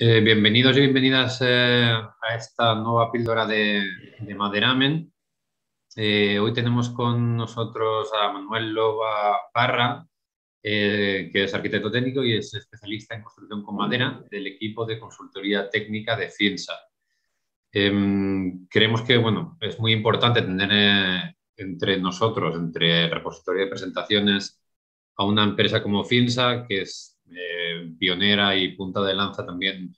Eh, bienvenidos y bienvenidas eh, a esta nueva píldora de, Maderamen. Eh, hoy tenemos con nosotros a Manuel Loba Parra, que es arquitecto técnico y es especialista en construcción con madera del equipo de consultoría técnica de Finsa. Em, creemos que bueno, es muy importante tener entre nosotros, entre el repositorio de presentaciones, a una empresa como Finsa, que es eh, pionera y punta de lanza también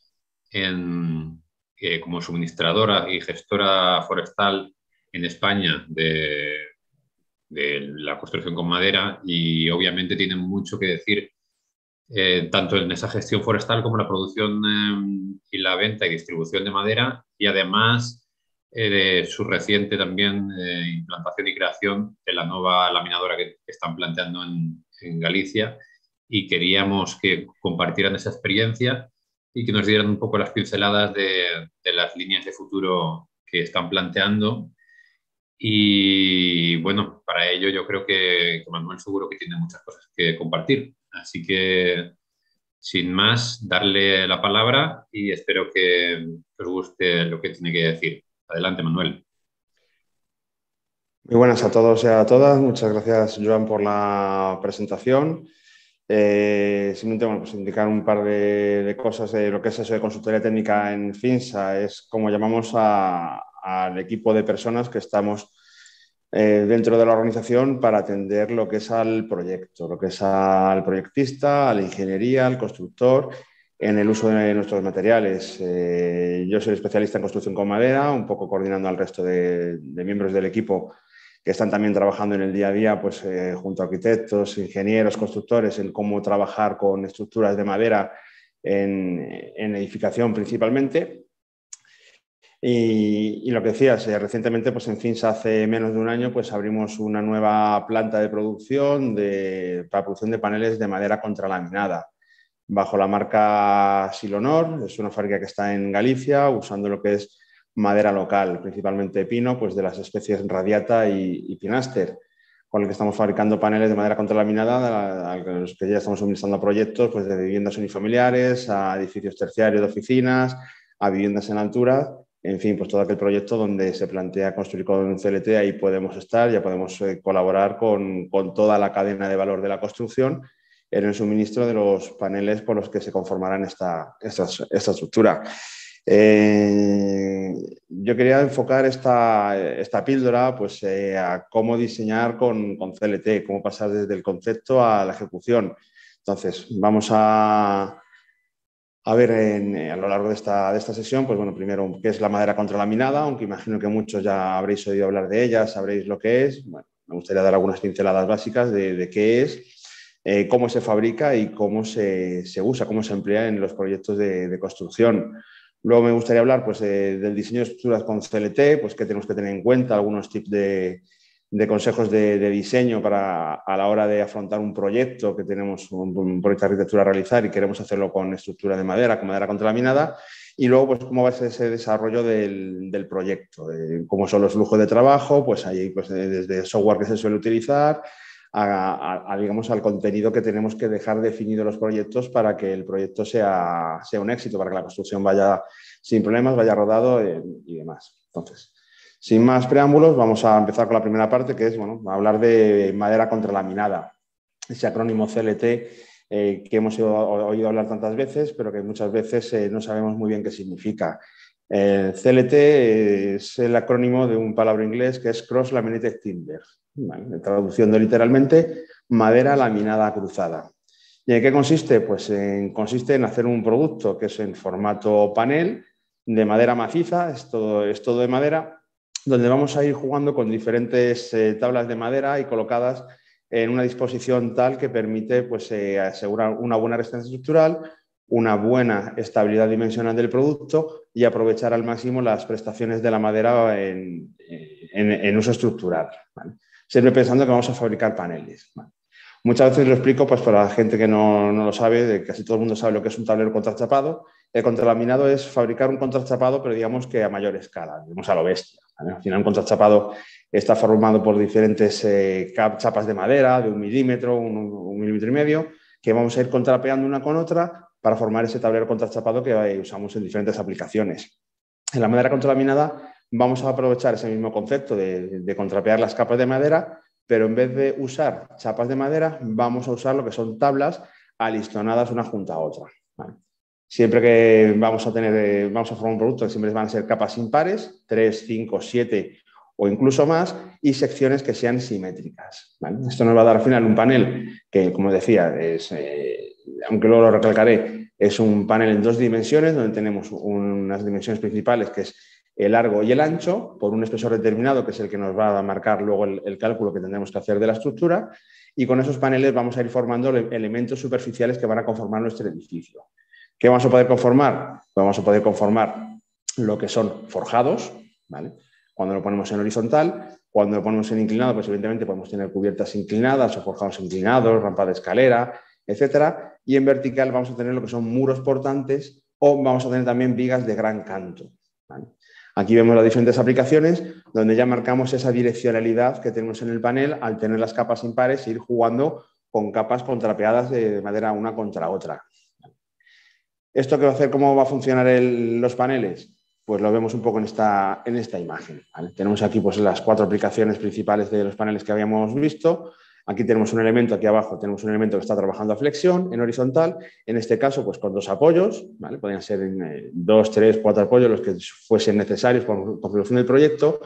eh, como suministradora y gestora forestal en España de, la construcción con madera y obviamente tienen mucho que decir eh, tanto en esa gestión forestal como la producción y la venta y distribución de madera y además de su reciente también implantación y creación de la nueva laminadora que están planteando en, en Galicia y queríamos que compartieran esa experiencia y que nos dieran un poco las pinceladas de, las líneas de futuro que están planteando. Y bueno, para ello yo creo que, que Manuel seguro que tiene muchas cosas que compartir. Así que, sin más, darle la palabra y espero que os guste lo que tiene que decir. Adelante, Manuel. Muy buenas a todos y a todas. Muchas gracias, Joan, por la presentación. Eh, simplemente, pues indicar un par de, cosas de lo que es eso de consultoría técnica en FINSA. Es como llamamos al equipo de personas que estamos eh, dentro de la organización para atender lo que es al proyecto, lo que es al proyectista, a la ingeniería, al constructor, en el uso de nuestros materiales. Eh, yo soy especialista en construcción con madera, un poco coordinando al resto de miembros del equipo que están también trabajando en el día a día, pues eh, junto a arquitectos, ingenieros, constructores, en cómo trabajar con estructuras de madera en, edificación principalmente. Y, lo que decías, eh, recientemente, pues en se hace menos de un año, pues abrimos una nueva planta de producción de, para producción de paneles de madera contralaminada bajo la marca Silonor, es una fábrica que está en Galicia, usando lo que es madera local, principalmente pino, pues de las especies radiata y, pinaster, con el que estamos fabricando paneles de madera contralaminada, a los que ya estamos suministrando proyectos pues, de viviendas unifamiliares, a edificios terciarios de oficinas, a viviendas en altura, en fin, pues todo aquel proyecto donde se plantea construir con un CLT, ahí podemos estar, ya podemos eh, colaborar con, toda la cadena de valor de la construcción en el suministro de los paneles por los que se conformarán esta estructura. Eh, yo quería enfocar esta, píldora pues, eh, a cómo diseñar con, CLT, cómo pasar desde el concepto a la ejecución. Entonces, vamos a, ver a lo largo de esta, sesión, pues bueno, primero, qué es la madera contralaminada, aunque imagino que muchos ya habréis oído hablar de ella, sabréis lo que es. Bueno, me gustaría dar algunas pinceladas básicas de, qué es, eh, cómo se fabrica y cómo se, usa, cómo se emplea en los proyectos de construcción. Luego me gustaría hablar pues, eh, del diseño de estructuras con CLT, pues qué tenemos que tener en cuenta, algunos tips de, consejos de, diseño a la hora de afrontar un proyecto que tenemos, un, proyecto de arquitectura a realizar y queremos hacerlo con estructura de madera, con madera contaminada, Y luego, pues, cómo va a ser ese desarrollo del, proyecto, cómo son los flujos de trabajo, pues ahí, pues, eh, desde software que se suele utilizar, digamos, al contenido que tenemos que dejar definido los proyectos para que el proyecto sea, sea un éxito, para que la construcción vaya sin problemas, vaya rodado eh, y demás. Entonces, sin más preámbulos, vamos a empezar con la primera parte, que es bueno, hablar de madera contralaminada, ese acrónimo CLT eh, que hemos oído hablar tantas veces, pero que muchas veces eh, no sabemos muy bien qué significa. CLT es el acrónimo de un palabra inglés que es Cross Laminated Timber, traduciendo literalmente, madera laminada cruzada. ¿Y en qué consiste? Pues consiste en hacer un producto que es en formato panel de madera maciza, es todo, es todo de madera, donde vamos a ir jugando con diferentes eh, tablas de madera y colocadas en una disposición tal que permite pues, eh, asegurar una buena resistencia estructural, una buena estabilidad dimensional del producto y aprovechar al máximo las prestaciones de la madera en, uso estructural siempre pensando que vamos a fabricar paneles. Muchas veces lo explico pues, para la gente que no, lo sabe, de casi todo el mundo sabe lo que es un tablero contrachapado. El contralaminado es fabricar un contrachapado, pero digamos que a mayor escala, digamos a lo bestia. Al final, un contrachapado está formado por diferentes eh, chapas de madera de un milímetro, un, un, milímetro y medio, que vamos a ir contrapeando una con otra para formar ese tablero contrachapado que eh, usamos en diferentes aplicaciones. En la madera contralaminada vamos a aprovechar ese mismo concepto de, contrapear las capas de madera, pero en vez de usar chapas de madera, vamos a usar lo que son tablas alistonadas una junto a otra. Siempre que vamos a tener, eh, vamos a formar un producto, siempre van a ser capas impares, 3, 5, 7 o incluso más, y secciones que sean simétricas. Esto nos va a dar al final un panel que, como decía, es, eh, aunque luego lo recalcaré, es un panel en dos dimensiones, donde tenemos unas dimensiones principales, que es el eh, largo y el ancho por un espesor determinado, que es el que nos va a marcar luego el, cálculo que tendremos que hacer de la estructura, y con esos paneles vamos a ir formando elementos superficiales que van a conformar nuestro edificio. ¿Qué vamos a poder conformar? Pues vamos a poder conformar lo que son forjados, ¿vale? Cuando lo ponemos en horizontal, cuando lo ponemos en inclinado, pues evidentemente podemos tener cubiertas inclinadas o forjados inclinados, rampa de escalera, etc. Y en vertical vamos a tener lo que son muros portantes o vamos a tener también vigas de gran canto. ¿vale? Aquí vemos las diferentes aplicaciones donde ya marcamos esa direccionalidad que tenemos en el panel al tener las capas impares e ir jugando con capas contrapeadas de madera una contra otra. ¿Esto qué va a hacer? ¿Cómo va a funcionar los paneles? Pues lo vemos un poco en esta, en esta imagen. Tenemos aquí pues, las cuatro aplicaciones principales de los paneles que habíamos visto Aquí tenemos un elemento, aquí abajo tenemos un elemento que está trabajando a flexión en horizontal, en este caso pues con dos apoyos, ¿vale? podrían ser eh, dos, tres, cuatro apoyos los que fuesen necesarios por configuración del proyecto,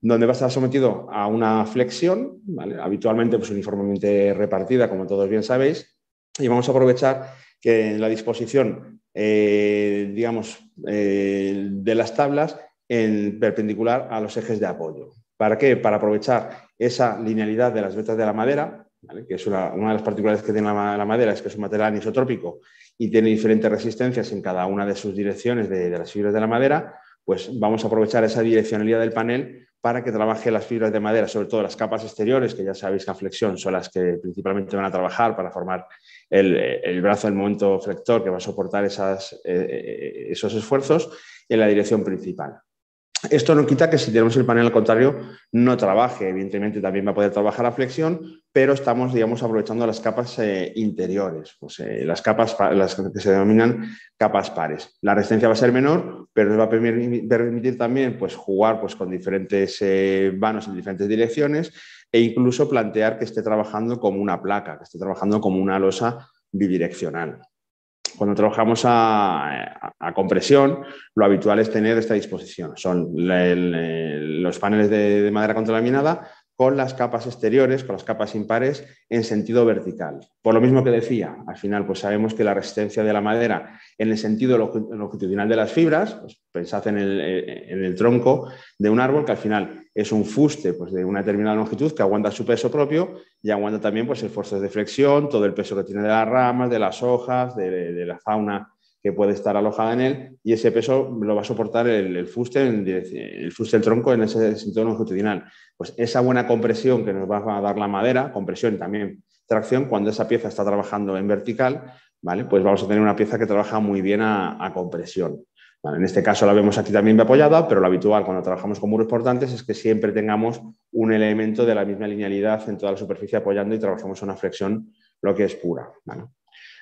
donde va a estar sometido a una flexión, habitualmente pues, uniformemente repartida, como todos bien sabéis, y vamos a aprovechar que la disposición, eh, digamos, eh, de las tablas en perpendicular a los ejes de apoyo. ¿Para qué? Para aprovechar esa linealidad de las vetas de la madera, que es una, de las particularidades que tiene la, madera, es que es un material anisotrópico y tiene diferentes resistencias en cada una de sus direcciones de, las fibras de la madera, pues vamos a aprovechar esa direccionalidad del panel para que trabaje las fibras de madera, sobre todo las capas exteriores, que ya sabéis que a flexión son las que principalmente van a trabajar para formar el, brazo del momento flector que va a soportar eh, eh, esos esfuerzos en la dirección principal. Esto no quita que si tenemos el panel al contrario no trabaje, evidentemente también va a poder trabajar la flexión, pero estamos, digamos, aprovechando las capas eh, interiores, pues, eh, las capas las que se denominan capas pares. La resistencia va a ser menor, pero nos va a permitir, también pues, jugar pues, con diferentes eh, vanos en diferentes direcciones e incluso plantear que esté trabajando como una placa, que esté trabajando como una losa bidireccional. Cuando trabajamos a, compresión, lo habitual es tener esta disposición. Son eh, los paneles de, madera contralaminada con las capas exteriores, con las capas impares, en sentido vertical. Por lo mismo que decía, al final pues sabemos que la resistencia de la madera en el sentido longitudinal de las fibras, pues, pensad en el, eh, en el tronco de un árbol que al final es un fuste pues, de una determinada longitud que aguanta su peso propio y aguanta también pues, esfuerzos de flexión, todo el peso que tiene de las ramas, de las hojas, de, la fauna que puede estar alojada en él y ese peso lo va a soportar el, fuste, el, fuste del tronco en ese sentido longitudinal. Pues esa buena compresión que nos va a dar la madera, compresión y también tracción, cuando esa pieza está trabajando en vertical, ¿vale? pues vamos a tener una pieza que trabaja muy bien a compresión en este caso la vemos aquí también apoyada, pero lo habitual cuando trabajamos con muros portantes es que siempre tengamos un elemento de la misma linealidad en toda la superficie apoyando y trabajamos una flexión, lo que es pura.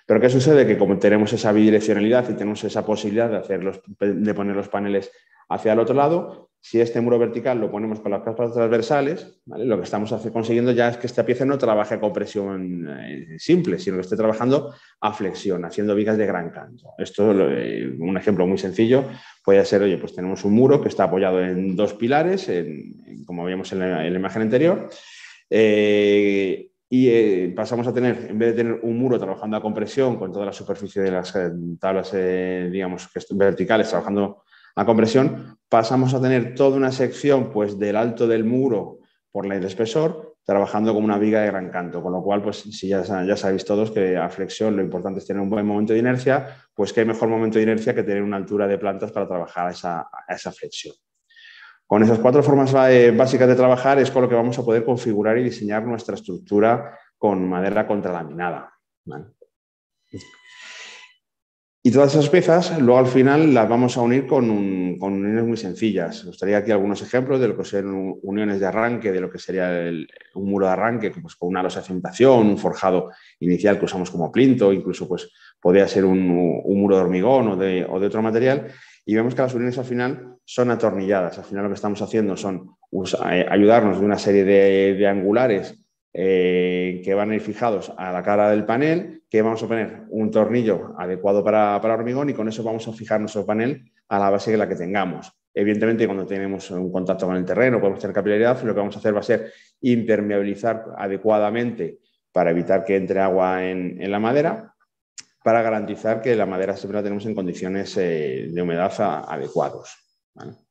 Pero ¿qué sucede? Que como tenemos esa bidireccionalidad y tenemos esa posibilidad de, de poner los paneles hacia el otro lado, si este muro vertical lo ponemos con las capas transversales, lo que estamos consiguiendo ya es que esta pieza no trabaje con compresión eh, simple, sino que esté trabajando a flexión, haciendo vigas de gran canto. Esto, eh, un ejemplo muy sencillo, puede ser, oye, pues tenemos un muro que está apoyado en dos pilares, como vimos en la, imagen anterior. Eh, y pasamos a tener, en vez de tener un muro trabajando a compresión con toda la superficie de las tablas, digamos, verticales, trabajando a compresión, pasamos a tener toda una sección pues, del alto del muro por ley de espesor, trabajando como una viga de gran canto, con lo cual, pues si ya, sabéis todos que a flexión lo importante es tener un buen momento de inercia, pues que hay mejor momento de inercia que tener una altura de plantas para trabajar a esa, flexión. Con esas cuatro formas eh, básicas de trabajar es con lo que vamos a poder configurar y diseñar nuestra estructura con madera contralaminada. Y todas esas piezas, luego al final las vamos a unir con, uniones muy sencillas. Os traigo aquí algunos ejemplos de lo que serían uniones de arranque, de lo que sería un muro de arranque, pues con una losa de cimentación, un forjado inicial que usamos como plinto, incluso pues podría ser un, muro de hormigón o de, otro material. Y vemos que las uniones al final son atornilladas. Al final lo que estamos haciendo son eh, ayudarnos de una serie de angulares eh, que van a ir fijados a la cara del panel, que vamos a poner un tornillo adecuado para, para, hormigón y con eso vamos a fijar nuestro panel a la base de la que tengamos. Evidentemente, cuando tenemos un contacto con el terreno, podemos tener capilaridad, lo que vamos a hacer va a ser impermeabilizar adecuadamente para evitar que entre agua en, la madera, para garantizar que la madera siempre la tenemos en condiciones eh, de humedad adecuadas. adecuados.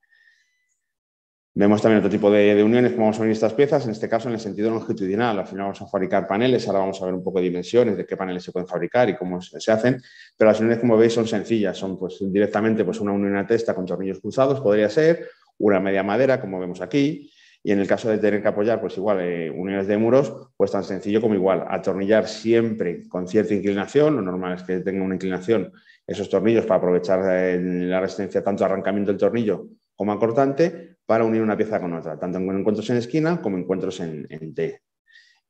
Vemos también otro tipo de, uniones, cómo vamos a unir estas piezas, en este caso en el sentido longitudinal. Al final vamos a fabricar paneles, ahora vamos a ver un poco de dimensiones, de qué paneles se pueden fabricar y cómo se, hacen, pero las uniones, como veis, son sencillas, son pues, directamente pues, una unión a testa con tornillos cruzados, podría ser, una media madera, como vemos aquí, y en el caso de tener que apoyar, pues igual, eh, uniones de muros, pues tan sencillo como igual, atornillar siempre con cierta inclinación, lo normal es que tenga una inclinación esos tornillos para aprovechar eh, la resistencia tanto arrancamiento del tornillo como acortante, para unir una pieza con otra, tanto en encuentros en esquina como encuentros en, T.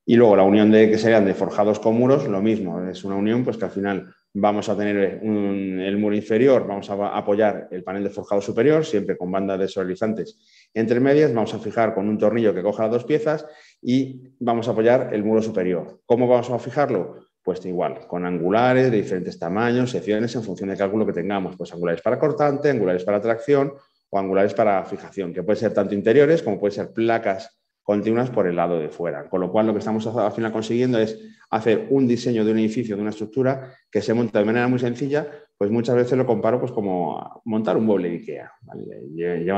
Y luego la unión de que serían de forjados con muros, lo mismo, es una unión pues que al final vamos a tener el muro inferior, vamos a apoyar el panel de forjado superior, siempre con bandas solizantes entre medias, vamos a fijar con un tornillo que coja las dos piezas y vamos a apoyar el muro superior. ¿Cómo vamos a fijarlo? Pues igual, con angulares de diferentes tamaños, secciones en función del cálculo que tengamos, pues angulares para cortante, angulares para tracción o angulares para fijación, que puede ser tanto interiores como puede ser placas continuas por el lado de fuera. Con lo cual, lo que estamos al final consiguiendo es hacer un diseño de un edificio, de una estructura que se monta de manera muy sencilla, pues muchas veces lo comparo pues como montar un mueble de IKEA,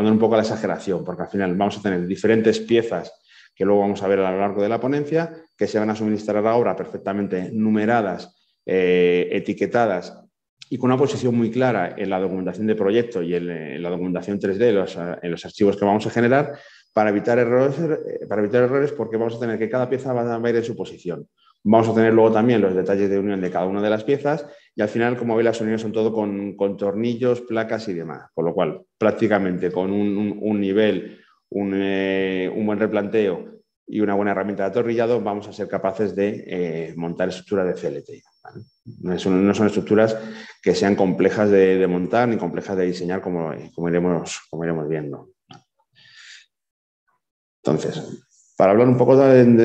un poco a la exageración, porque al final vamos a tener diferentes piezas que luego vamos a ver a lo largo de la ponencia, que se van a suministrar ahora perfectamente numeradas, eh, etiquetadas y con una posición muy clara en la documentación de proyecto y en, la documentación 3D, en los archivos que vamos a generar, para evitar, errores, eh, para evitar errores porque vamos a tener que cada pieza va a ir en su posición. Vamos a tener luego también los detalles de unión de cada una de las piezas y al final, como veis, las uniones son todo con, tornillos, placas y demás. Con lo cual, prácticamente con un, nivel, eh, un, buen replanteo y una buena herramienta de atorrillado, vamos a ser capaces de eh, montar estructura de CLT. No, son, estructuras que sean complejas de, montar ni complejas de diseñar como, iremos, viendo. Entonces, para hablar un poco también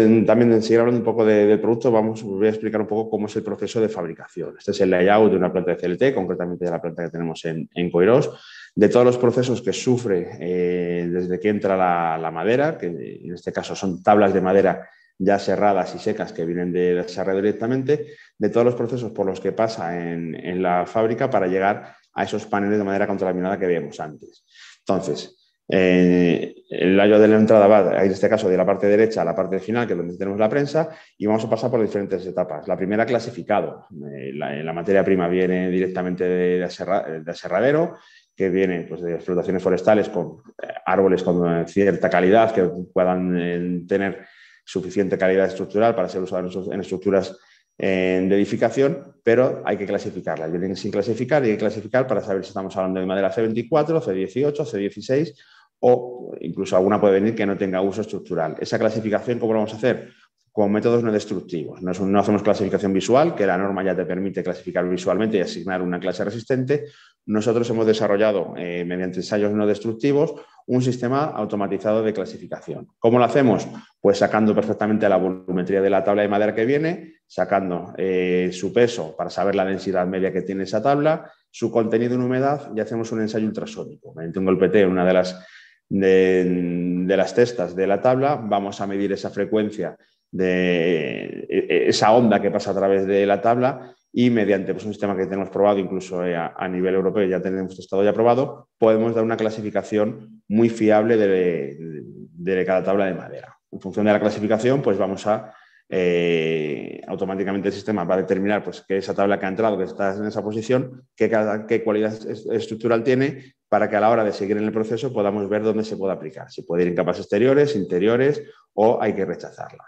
de seguir hablando un poco del producto, vamos, voy a explicar un poco cómo es el proceso de fabricación. Este es el layout de una planta de CLT, concretamente de la planta que tenemos en, en Coirós, de todos los procesos que sufre eh, desde que entra la, madera, que en este caso son tablas de madera ya cerradas y secas que vienen de, la Serra directamente, de todos los procesos por los que pasa en, la fábrica para llegar a esos paneles de madera contaminada que veíamos antes. Entonces, eh, el ayo de la entrada va, en este caso, de la parte derecha a la parte final, que es donde tenemos la prensa, y vamos a pasar por diferentes etapas. La primera, clasificado. Eh, la, materia prima viene directamente de, aserradero, que viene pues, de explotaciones forestales con eh, árboles con cierta calidad, que puedan tener suficiente calidad estructural para ser usados en estructuras de edificación, pero hay que clasificarla. Vienen sin clasificar hay que clasificar para saber si estamos hablando de madera C24, C18, C16 o incluso alguna puede venir que no tenga uso estructural. Esa clasificación, ¿cómo vamos a hacer? con métodos no destructivos. No, hacemos clasificación visual, que la norma ya te permite clasificar visualmente y asignar una clase resistente. Nosotros hemos desarrollado, eh, mediante ensayos no destructivos, un sistema automatizado de clasificación. ¿Cómo lo hacemos? Pues sacando perfectamente la volumetría de la tabla de madera que viene, sacando eh, su peso para saber la densidad media que tiene esa tabla, su contenido en humedad y hacemos un ensayo ultrasónico. Mediante el golpeteo en una de las, de las testas de la tabla, vamos a medir esa frecuencia de e, e, esa onda que pasa a través de la tabla y mediante pues, un sistema que tenemos probado incluso eh, a, nivel europeo, ya tenemos testado y aprobado podemos dar una clasificación muy fiable de, cada tabla de madera. En función de la clasificación, pues vamos a eh, automáticamente el sistema va a determinar pues, que esa tabla que ha entrado, que está en esa posición, qué, qué cualidad estructural tiene para que a la hora de seguir en el proceso podamos ver dónde se puede aplicar, si puede ir en capas exteriores, interiores o hay que rechazarla.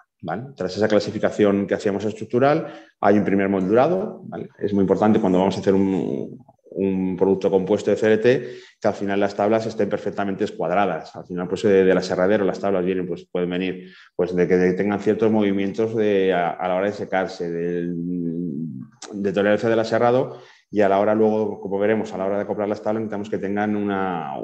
Tras esa clasificación que hacíamos estructural, hay un primer moldurado. Es muy importante cuando vamos a hacer un, producto compuesto de CLT que al final las tablas estén perfectamente escuadradas. Al final, pues, eh, de, la serradera las tablas vienen, pues, pueden venir pues, de que tengan ciertos movimientos a, la hora de secarse, del, de tolerancia del aserrado y a la hora luego, como veremos, a la hora de comprar las tablas necesitamos que tengan una,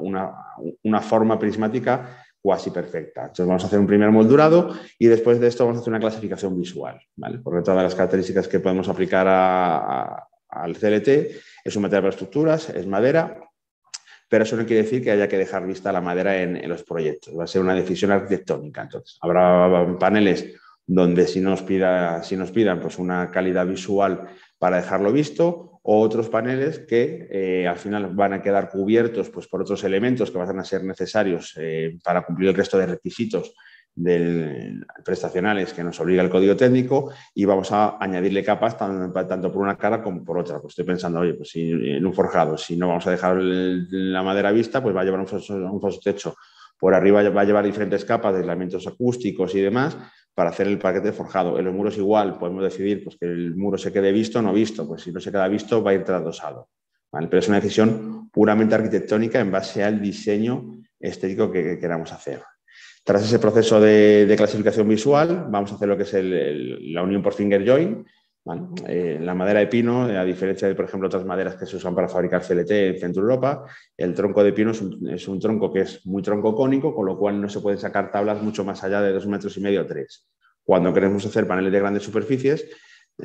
una forma prismática cuasi perfecta. Entonces vamos a hacer un primer moldurado y después de esto vamos a hacer una clasificación visual, Porque todas las características que podemos aplicar al CLT es un material para estructuras, es madera, pero eso no quiere decir que haya que dejar vista la madera en, los proyectos. Va a ser una decisión arquitectónica. Entonces habrá paneles donde si nos, pida, si nos pidan pues una calidad visual para dejarlo visto otros paneles que eh, al final van a quedar cubiertos pues, por otros elementos que van a ser necesarios eh, para cumplir el resto de requisitos prestacionales que nos obliga el código técnico y vamos a añadirle capas tanto por una cara como por otra. Pues estoy pensando, oye, pues en un forjado, si no vamos a dejar la madera vista, pues va a llevar un, un techo por arriba va a llevar diferentes capas de aislamientos acústicos y demás, para hacer el paquete forjado. En los muros igual podemos decidir pues, que el muro se quede visto o no visto, pues si no se queda visto va a ir trasdosado. Pero es una decisión puramente arquitectónica en base al diseño estético que, queramos hacer. Tras ese proceso de, clasificación visual, vamos a hacer lo que es la unión por finger join, eh, la madera de pino, a diferencia de, por ejemplo, otras maderas que se usan para fabricar CLT en Centro Europa, el tronco de pino es un, tronco que es muy tronco cónico, con lo cual no se pueden sacar tablas mucho más allá de dos metros y medio o tres. Cuando queremos hacer paneles de grandes superficies,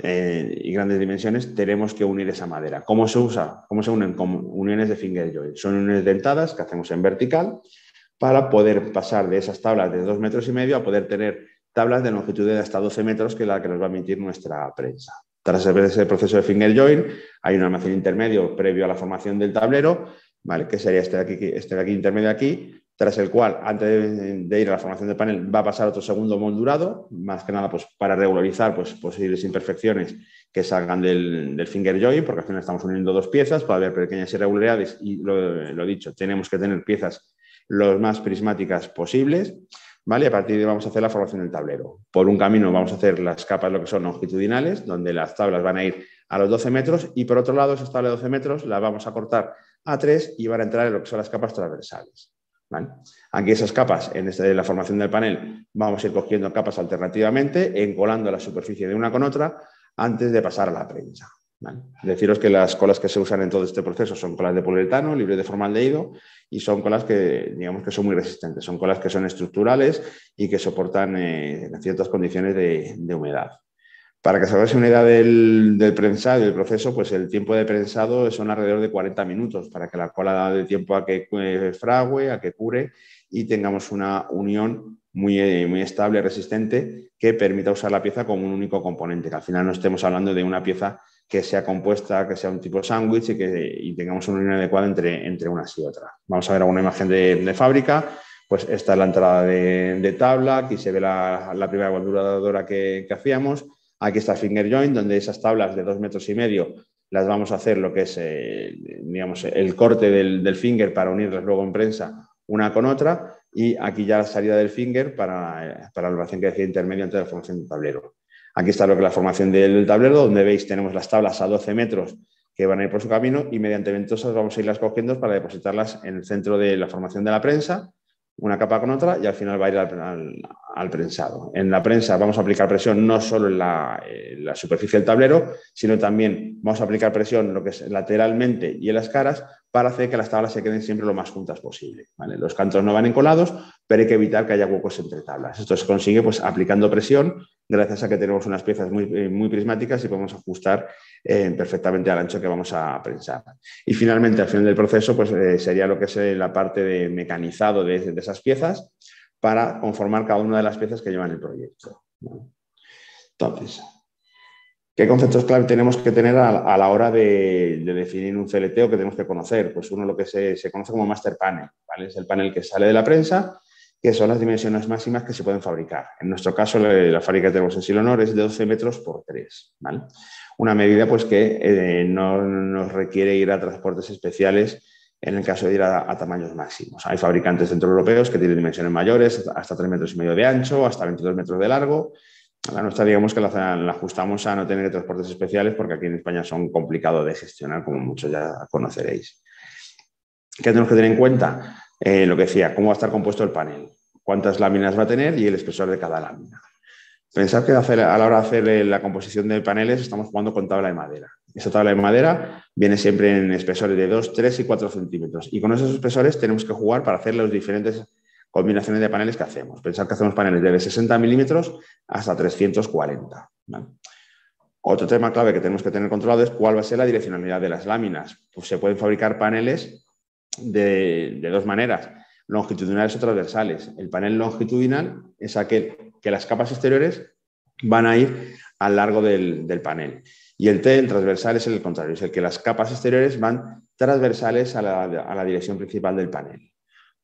eh, y grandes dimensiones, tenemos que unir esa madera. ¿Cómo se usa? ¿Cómo se unen? Con uniones de finger joint. Son uniones dentadas que hacemos en vertical para poder pasar de esas tablas de dos metros y medio a poder tener tablas de longitud de hasta 12 metros, que es la que nos va a emitir nuestra prensa. Tras ese proceso de finger join, hay un almacén intermedio previo a la formación del tablero, ¿vale? que sería este de aquí, este de aquí intermedio aquí, tras el cual, antes de, ir a la formación del panel, va a pasar otro segundo moldurado, más que nada pues, para regularizar pues, posibles imperfecciones que salgan del, finger join, porque al final estamos uniendo dos piezas, puede haber pequeñas irregularidades y lo, lo dicho, tenemos que tener piezas lo más prismáticas posibles. ¿vale? a partir de ahí vamos a hacer la formación del tablero. Por un camino vamos a hacer las capas, lo que son longitudinales, donde las tablas van a ir a los 12 metros y por otro lado esas tablas de 12 metros las vamos a cortar a 3 y van a entrar en lo que son las capas transversales. Aquí esas capas, en la formación del panel, vamos a ir cogiendo capas alternativamente, encolando la superficie de una con otra antes de pasar a la prensa. Deciros que las colas que se usan en todo este proceso son colas de poliuretano, libre de formaldehído, y son colas que, digamos, que son muy resistentes. Son colas que son estructurales y que soportan eh, ciertas condiciones de, humedad. Para que se haga una idea del, prensado y del proceso, pues el tiempo de prensado son alrededor de 40 minutos para que la cola da tiempo a que eh, frague, a que cure y tengamos una unión muy, eh, muy, estable, resistente, que permita usar la pieza como un único componente, que al final no estemos hablando de una pieza que sea compuesta, que sea un tipo sándwich y que y tengamos una unión adecuada entre, entre unas y otras. Vamos a ver alguna imagen de, fábrica. Pues esta es la entrada de, tabla, aquí se ve la, primera molduradora que, que hacíamos. Aquí está Finger Joint, donde esas tablas de dos metros y medio las vamos a hacer lo que es eh, digamos, el corte del, finger para unirlas luego en prensa una con otra y aquí ya la salida del finger para, eh, para la evaluación que decía intermedio antes de la función de tablero. Aquí está lo que es la formación del tablero, donde veis tenemos las tablas a 12 metros que van a ir por su camino y mediante ventosas vamos a irlas cogiendo para depositarlas en el centro de la formación de la prensa, una capa con otra y al final va a ir al, prensado. En la prensa vamos a aplicar presión no solo en la, eh, superficie del tablero, sino también vamos a aplicar presión lo que es lateralmente y en las caras para hacer que las tablas se queden siempre lo más juntas posible. Los cantos no van encolados, pero hay que evitar que haya huecos entre tablas. Esto se consigue pues, aplicando presión gracias a que tenemos unas piezas muy, eh, prismáticas y podemos ajustar eh, perfectamente al ancho que vamos a prensar. Y finalmente, al final del proceso, pues eh, sería lo que es la parte de mecanizado de, esas piezas para conformar cada una de las piezas que llevan el proyecto. Entonces, ¿qué conceptos clave tenemos que tener a, la hora de, definir un CLT o que tenemos que conocer? Pues uno lo que se, conoce como master panel, Es el panel que sale de la prensa que son las dimensiones máximas que se pueden fabricar. En nuestro caso, la fábrica que tenemos en Silonor es de 12 metros por 3. Una medida pues, que eh, no nos requiere ir a transportes especiales en el caso de ir a, tamaños máximos. Hay fabricantes centroeuropeos que tienen dimensiones mayores, hasta 3 metros y medio de ancho, hasta 22 metros de largo. La nuestra, digamos que la, la ajustamos a no tener transportes especiales porque aquí en España son complicados de gestionar, como muchos ya conoceréis. ¿Qué tenemos que tener en cuenta? Eh, lo que decía, cómo va a estar compuesto el panel, cuántas láminas va a tener y el espesor de cada lámina. Pensar que a la hora de hacer la composición de paneles estamos jugando con tabla de madera. Esa tabla de madera viene siempre en espesores de 2, 3 y 4 centímetros. Y con esos espesores tenemos que jugar para hacer las diferentes combinaciones de paneles que hacemos. Pensar que hacemos paneles de 60 milímetros hasta 340. Otro tema clave que tenemos que tener controlado es cuál va a ser la direccionalidad de las láminas. Pues se pueden fabricar paneles de, dos maneras, longitudinales o transversales. El panel longitudinal es aquel que las capas exteriores van a ir al largo del, panel. Y el T, transversal, es el contrario, es el que las capas exteriores van transversales a la, dirección principal del panel.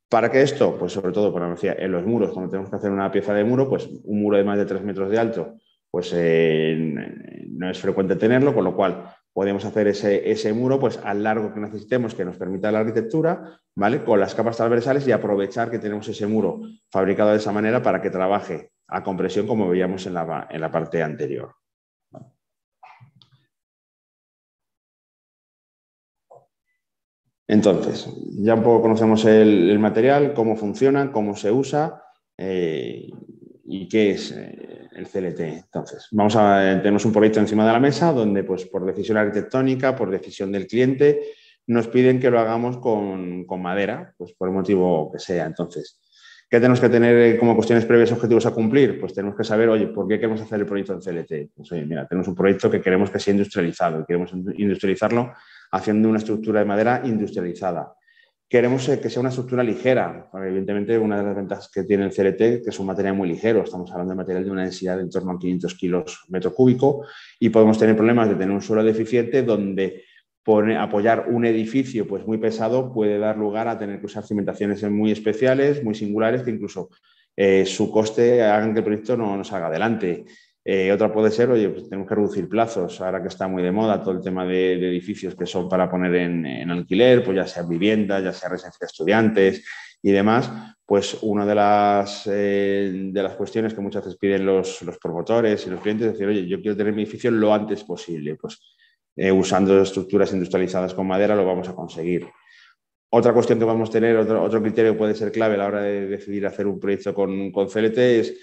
¿Para qué esto? Pues sobre todo, por decía, en los muros, cuando tenemos que hacer una pieza de muro, pues un muro de más de 3 metros de alto, pues eh, no es frecuente tenerlo, con lo cual podemos hacer ese, muro pues al largo que necesitemos que nos permita la arquitectura, ¿vale? Con las capas transversales y aprovechar que tenemos ese muro fabricado de esa manera para que trabaje a compresión como veíamos en la, parte anterior. Entonces, ya un poco conocemos el, material, cómo funciona, cómo se usa eh, y qué es eh, el CLT. Entonces, vamos a, eh, tenemos un proyecto encima de la mesa donde, pues, por decisión arquitectónica, por decisión del cliente, nos piden que lo hagamos con, madera, pues por el motivo que sea. Entonces, ¿qué tenemos que tener eh, como cuestiones previas objetivos a cumplir? Pues tenemos que saber, oye, ¿por qué queremos hacer el proyecto en CLT? Pues oye, mira, tenemos un proyecto que queremos que sea industrializado, y queremos industrializarlo haciendo una estructura de madera industrializada. Queremos eh, que sea una estructura ligera, porque evidentemente una de las ventajas que tiene el CLT, que es un material muy ligero, estamos hablando de material de una densidad de en torno a 500 kilos metro cúbico, y podemos tener problemas de tener un suelo deficiente donde apoyar un edificio pues muy pesado puede dar lugar a tener que usar cimentaciones muy especiales, muy singulares, que incluso eh, su coste hagan que el proyecto no, no salga adelante. Eh, otra puede ser, oye, pues tenemos que reducir plazos, ahora que está muy de moda todo el tema de, edificios que son para poner en, alquiler, pues ya sea vivienda, ya sea residencia de estudiantes y demás, pues una de las, eh, de las cuestiones que muchas veces piden los, promotores y los clientes es decir, oye, yo quiero tener mi edificio lo antes posible, pues eh, usando estructuras industrializadas con madera lo vamos a conseguir. Otra cuestión que vamos a tener, otro, criterio que puede ser clave a la hora de decidir hacer un proyecto con, con CLT es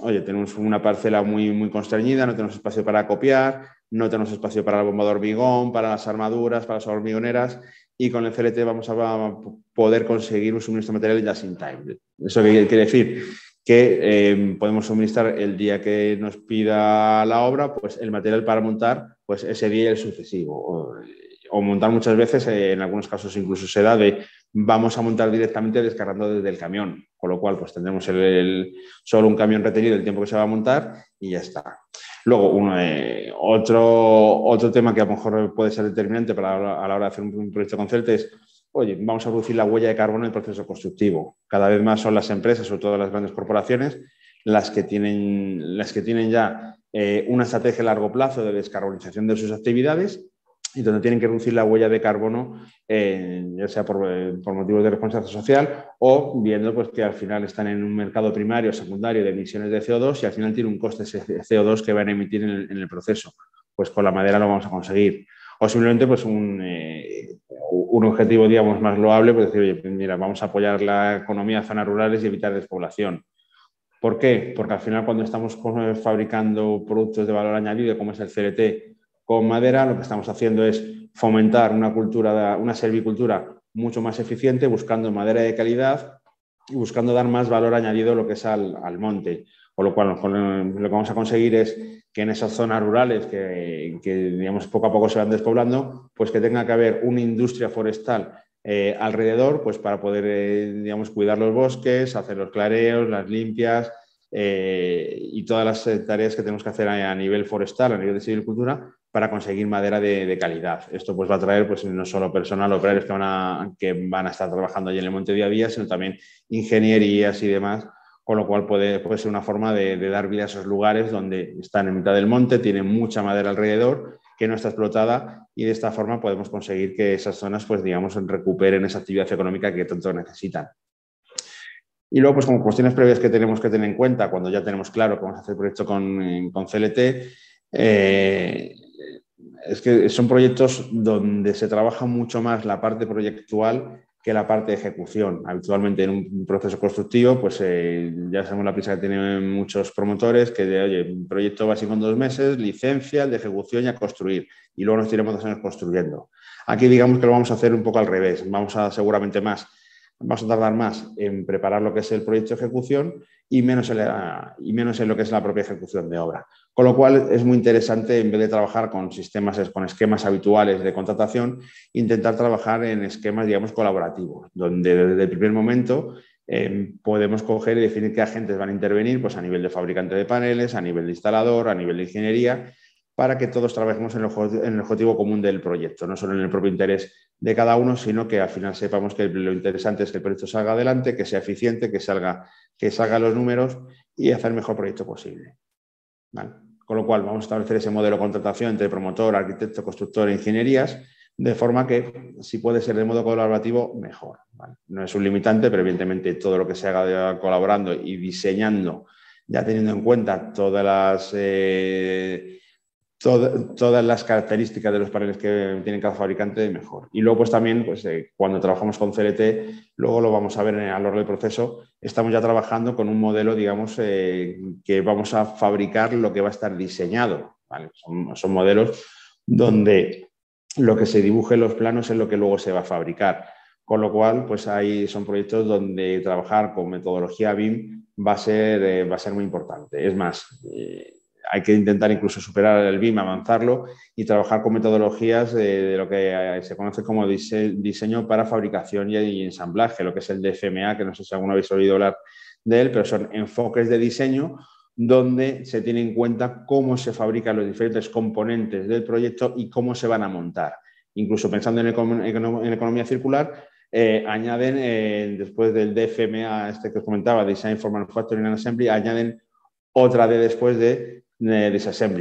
oye, tenemos una parcela muy, muy constreñida, no tenemos espacio para copiar, no tenemos espacio para el bomba de hormigón, para las armaduras, para las hormigoneras, y con el CLT vamos a poder conseguir un suministro de material ya sin time. ¿Eso quiere decir? Que eh, podemos suministrar el día que nos pida la obra, pues el material para montar, pues ese día y el sucesivo o montar muchas veces, eh, en algunos casos incluso se da de vamos a montar directamente descargando desde el camión, con lo cual pues tendremos solo un camión retenido el tiempo que se va a montar y ya está. Luego, eh, otro, otro tema que a lo mejor puede ser determinante para, a la hora de hacer un, proyecto con CELTE es, oye, vamos a reducir la huella de carbono en el proceso constructivo. Cada vez más son las empresas, sobre todo las grandes corporaciones, las que tienen, las que tienen ya eh, una estrategia a largo plazo de descarbonización de sus actividades y donde tienen que reducir la huella de carbono, eh, ya sea por, eh, por, motivos de responsabilidad social o viendo pues, que al final están en un mercado primario, o secundario de emisiones de CO2 y al final tienen un coste de CO2 que van a emitir en el, proceso. Pues con la madera lo vamos a conseguir. O simplemente pues, un, eh, un objetivo digamos, más loable, pues decir, oye, mira, vamos a apoyar la economía de zonas rurales y evitar despoblación. ¿Por qué? Porque al final cuando estamos fabricando productos de valor añadido, como es el CLT, con madera, lo que estamos haciendo es fomentar una cultura, una servicultura mucho más eficiente, buscando madera de calidad y buscando dar más valor añadido lo que es al, monte. Con lo cual, lo que vamos a conseguir es que en esas zonas rurales que, digamos, poco a poco se van despoblando, pues que tenga que haber una industria forestal eh, alrededor, pues para poder, eh, digamos, cuidar los bosques, hacer los clareos, las limpias eh, y todas las tareas que tenemos que hacer a nivel forestal, a nivel de silvicultura, para conseguir madera de, calidad. Esto pues va a traer pues, no solo personal, operarios que van, a, que van a estar trabajando allí en el monte día a día, sino también ingenierías y demás, con lo cual puede, ser una forma de, dar vida a esos lugares donde están en mitad del monte, tienen mucha madera alrededor, que no está explotada y de esta forma podemos conseguir que esas zonas pues digamos recuperen esa actividad económica que tanto necesitan. Y luego, pues como cuestiones previas que tenemos que tener en cuenta cuando ya tenemos claro que vamos a hacer el proyecto con, con CLT, eh, es que son proyectos donde se trabaja mucho más la parte proyectual que la parte de ejecución. Habitualmente en un proceso constructivo, pues eh, ya sabemos la prisa que tienen muchos promotores, que de, oye, un proyecto va así con dos meses, licencia, de ejecución y a construir. Y luego nos tiramos dos años construyendo. Aquí digamos que lo vamos a hacer un poco al revés. Vamos a seguramente más, vamos a tardar más en preparar lo que es el proyecto de ejecución y menos, en lo que es la propia ejecución de obra. Con lo cual es muy interesante, en vez de trabajar con sistemas, con esquemas habituales de contratación, intentar trabajar en esquemas, digamos, colaborativos, donde desde el primer momento eh, podemos coger y definir qué agentes van a intervenir, pues a nivel de fabricante de paneles, a nivel de instalador, a nivel de ingeniería, para que todos trabajemos en el, objetivo común del proyecto, no solo en el propio interés de cada uno, sino que al final sepamos que lo interesante es que el proyecto salga adelante, que sea eficiente, que salga, que salga los números y hacer el mejor proyecto posible. Con lo cual, vamos a establecer ese modelo de contratación entre promotor, arquitecto, constructor e ingenierías, de forma que, si puede ser de modo colaborativo, mejor. No es un limitante, pero evidentemente todo lo que se haga colaborando y diseñando, ya teniendo en cuenta todas las. Eh, todas las características de los paneles que tiene cada fabricante mejor. Y luego, pues también, pues, eh, cuando trabajamos con CLT, luego lo vamos a ver en, a lo largo del proceso, estamos ya trabajando con un modelo, digamos, eh, que vamos a fabricar lo que va a estar diseñado. Son, modelos donde lo que se dibuje en los planos es lo que luego se va a fabricar. Con lo cual, pues ahí son proyectos donde trabajar con metodología BIM va eh, va a ser muy importante. Es más, hay que intentar incluso superar el BIM, avanzarlo y trabajar con metodologías de, lo que se conoce como diseño para fabricación y, ensamblaje, lo que es el DFMA, que no sé si alguno habéis oído hablar de él, pero son enfoques de diseño donde se tiene en cuenta cómo se fabrican los diferentes componentes del proyecto y cómo se van a montar. Incluso pensando en, economía circular, eh, añaden, eh, después del DFMA, este que os comentaba, Design for Manufacturing and Assembly, añaden otra de después de de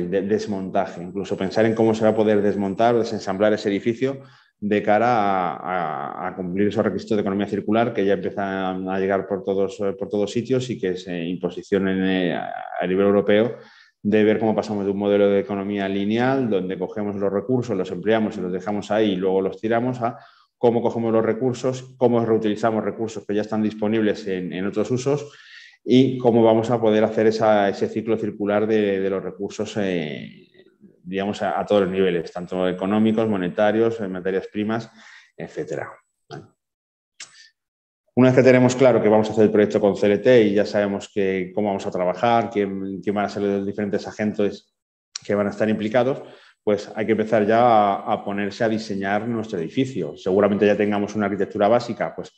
de desmontaje, incluso pensar en cómo se va a poder desmontar o desensamblar ese edificio de cara a, cumplir esos requisitos de economía circular que ya empiezan a llegar por todos, eh, por todos sitios y que se imposicionen eh, a nivel europeo de ver cómo pasamos de un modelo de economía lineal, donde cogemos los recursos, los empleamos y los dejamos ahí y luego los tiramos, a cómo cogemos los recursos, cómo reutilizamos recursos que ya están disponibles en otros usos y cómo vamos a poder hacer ese ciclo circular de, los recursos, eh, digamos, a, todos los niveles, tanto económicos, monetarios, eh, materias primas, etcétera. Una vez que tenemos claro que vamos a hacer el proyecto con CLT y ya sabemos que, cómo vamos a trabajar, quién, van a ser los diferentes agentes que van a estar implicados, pues hay que empezar ya a, ponerse a diseñar nuestro edificio. Seguramente ya tengamos una arquitectura básica, pues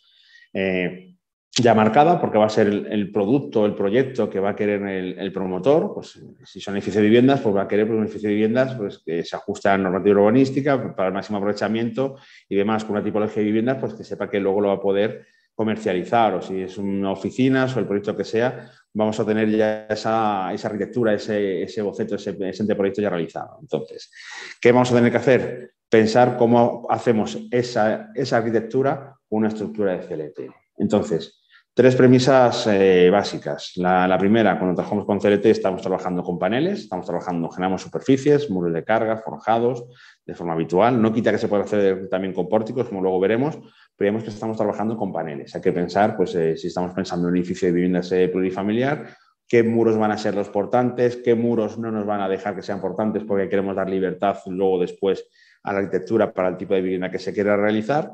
eh, ya marcada, porque va a ser el, producto, el proyecto que va a querer el, promotor. Pues, si son edificios de viviendas, pues va a querer pues, un edificio de viviendas pues, que se ajuste a la normativa urbanística para el máximo aprovechamiento y demás, con una tipología de viviendas, pues que sepa que luego lo va a poder comercializar o si es una oficina o el proyecto que sea, vamos a tener ya esa, arquitectura, ese, boceto, ese, ese anteproyecto ya realizado. Entonces, ¿qué vamos a tener que hacer? Pensar cómo hacemos esa, esa arquitectura una estructura de CLT. Entonces, Tres premisas eh, básicas. La, primera, cuando trabajamos con CLT estamos trabajando con paneles, estamos trabajando, generamos superficies, muros de carga, forjados, de forma habitual. No quita que se pueda hacer también con pórticos, como luego veremos, pero vemos que estamos trabajando con paneles. Hay que pensar, pues eh, si estamos pensando en un edificio de viviendas eh, plurifamiliar, qué muros van a ser los portantes, qué muros no nos van a dejar que sean portantes porque queremos dar libertad luego después a la arquitectura para el tipo de vivienda que se quiera realizar.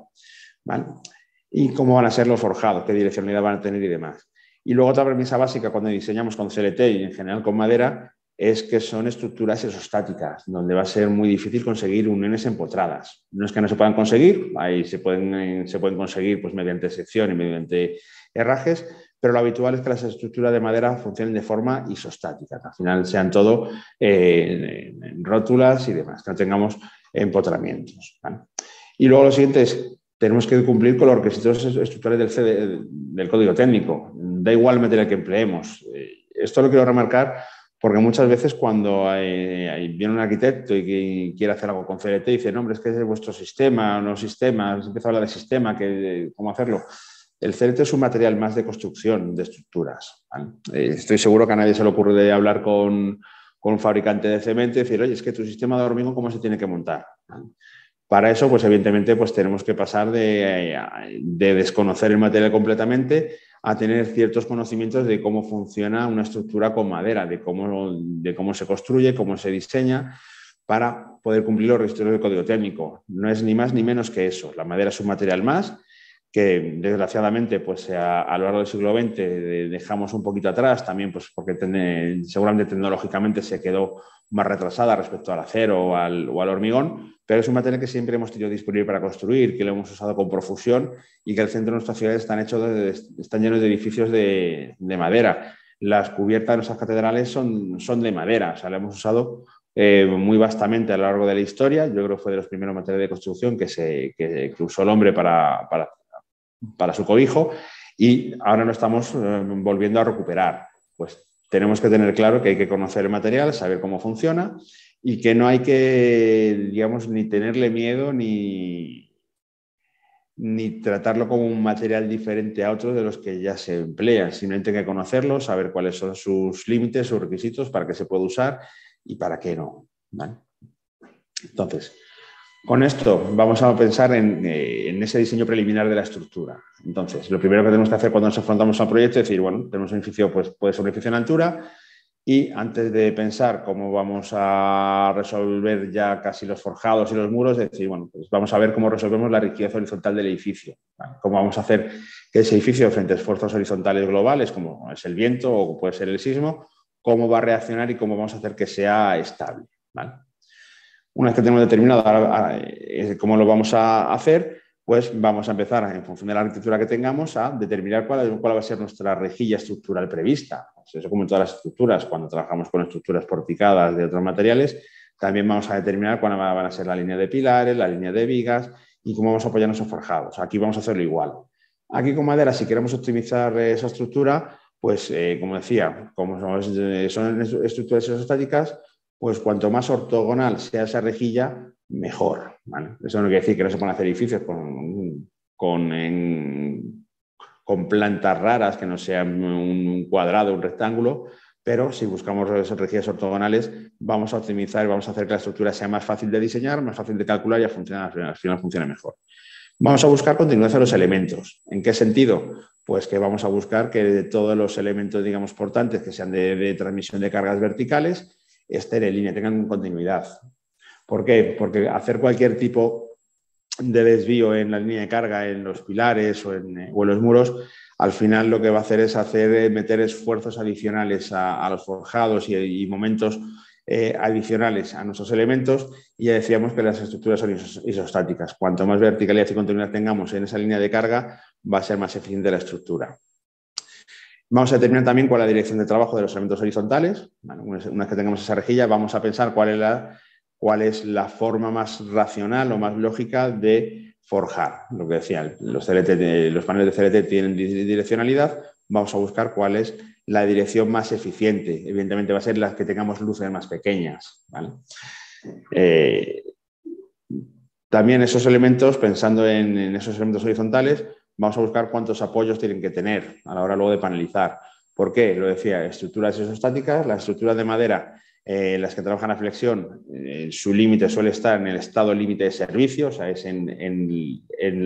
¿Vale? y cómo van a ser los forjados, qué direccionalidad van a tener y demás. Y luego otra premisa básica cuando diseñamos con CLT y en general con madera es que son estructuras exostáticas, donde va a ser muy difícil conseguir uniones empotradas. No es que no se puedan conseguir, ahí se pueden, eh, se pueden conseguir pues, mediante sección y mediante herrajes, pero lo habitual es que las estructuras de madera funcionen de forma isostática, que al final sean todo eh, rótulas y demás, que no tengamos empotramientos. Y luego lo siguiente es tenemos que cumplir con los requisitos estructurales del, del código técnico. Da igual el material que empleemos. Eh, esto lo quiero remarcar porque muchas veces cuando viene un arquitecto y, quiere hacer algo con CLT, dice, no, hombre, es que es vuestro sistema, no sistema, empieza a hablar de sistema, que, cómo hacerlo. El CLT es un material más de construcción de estructuras. Eh, estoy seguro que a nadie se le ocurre de hablar con, con, un fabricante de cemento y decir, oye, es que tu sistema de hormigón, ¿cómo se tiene que montar? Para eso, pues evidentemente, pues tenemos que pasar de, desconocer el material completamente a tener ciertos conocimientos de cómo funciona una estructura con madera, de cómo, de cómo se construye, cómo se diseña, para poder cumplir los registros del código técnico. No es ni más ni menos que eso. La madera es un material más que desgraciadamente pues, eh, a, lo largo del siglo XX dejamos un poquito atrás, también pues, porque seguramente tecnológicamente se quedó más retrasada respecto al acero o al, al, hormigón, pero es un material que siempre hemos tenido disponible para construir, que lo hemos usado con profusión y que el centro de nuestras ciudades están, hechos de, están llenos de edificios de, madera. Las cubiertas de nuestras catedrales son, son de madera, o sea, lo hemos usado eh, muy vastamente a lo largo de la historia. Yo creo que fue de los primeros materiales de construcción que, se, que, usó el hombre para, para para su cobijo y ahora lo estamos eh, volviendo a recuperar. Pues tenemos que tener claro que hay que conocer el material, saber cómo funciona y que no hay que, digamos, ni tenerle miedo ni, ni tratarlo como un material diferente a otros de los que ya se emplean. Sino hay que conocerlo, saber cuáles son sus límites, sus requisitos, para que se puede usar y para qué no. ¿vale? Entonces, con esto vamos a pensar eh, en, ese diseño preliminar de la estructura. Entonces, lo primero que tenemos que hacer cuando nos afrontamos a un proyecto es decir, bueno, tenemos un edificio, pues puede ser un edificio en altura y antes de pensar cómo vamos a resolver ya casi los forjados y los muros, decir, bueno, pues vamos a ver cómo resolvemos la riqueza horizontal del edificio, cómo vamos a hacer que ese edificio frente a esfuerzos horizontales globales, como es el viento o puede ser el sismo, cómo va a reaccionar y cómo vamos a hacer que sea estable. ¿vale? una vez que tenemos determinado eh, cómo lo vamos a hacer, pues vamos a empezar, en función de la arquitectura que tengamos, a determinar cuál, va a ser nuestra rejilla estructural prevista. Pues eso como en todas las estructuras, cuando trabajamos con estructuras porticadas de otros materiales, también vamos a determinar cuál van a ser la línea de pilares, la línea de vigas y cómo vamos a apoyarnos en forjados. Aquí vamos a hacerlo igual. Aquí con madera, si queremos optimizar esa estructura, pues eh, como decía, como son estructuras estáticas pues cuanto más ortogonal sea esa rejilla, mejor. Eso no quiere decir que no se puedan hacer edificios con, plantas raras que no sean un cuadrado, un rectángulo, pero si buscamos esas rejillas ortogonales, vamos a optimizar y vamos a hacer que la estructura sea más fácil de diseñar, más fácil de calcular y al final funcione mejor. Vamos a buscar continuidad a los elementos. ¿En qué sentido? Pues que vamos a buscar que de todos los elementos, digamos, portantes que sean de transmisión de cargas verticales, estén en línea, tengan continuidad. ¿Por qué? Porque hacer cualquier tipo de desvío en la línea de carga, en los pilares o en, eh, o los muros, al final lo que va a hacer es hacer, eh, meter esfuerzos adicionales a, los forjados y, momentos eh, adicionales a nuestros elementos y ya decíamos que las estructuras son isostáticas. Cuanto más verticalidad y continuidad tengamos en esa línea de carga, va a ser más eficiente la estructura. Vamos a determinar también cuál es la dirección de trabajo de los elementos horizontales. una vez que tengamos esa rejilla, vamos a pensar cuál es la, forma más racional o más lógica de forjar. Lo que decía, los, eh, los paneles de CLT tienen direccionalidad, vamos a buscar cuál es la dirección más eficiente. Evidentemente va a ser la que tengamos luces más pequeñas. Eh, también esos elementos, pensando en, esos elementos horizontales, vamos a buscar cuántos apoyos tienen que tener a la hora luego de panelizar. ¿Por qué? Lo decía, estructuras isostáticas, las estructuras de madera, eh, las que trabajan a flexión, eh, su límite suele estar en el estado límite de servicio, o sea, es en,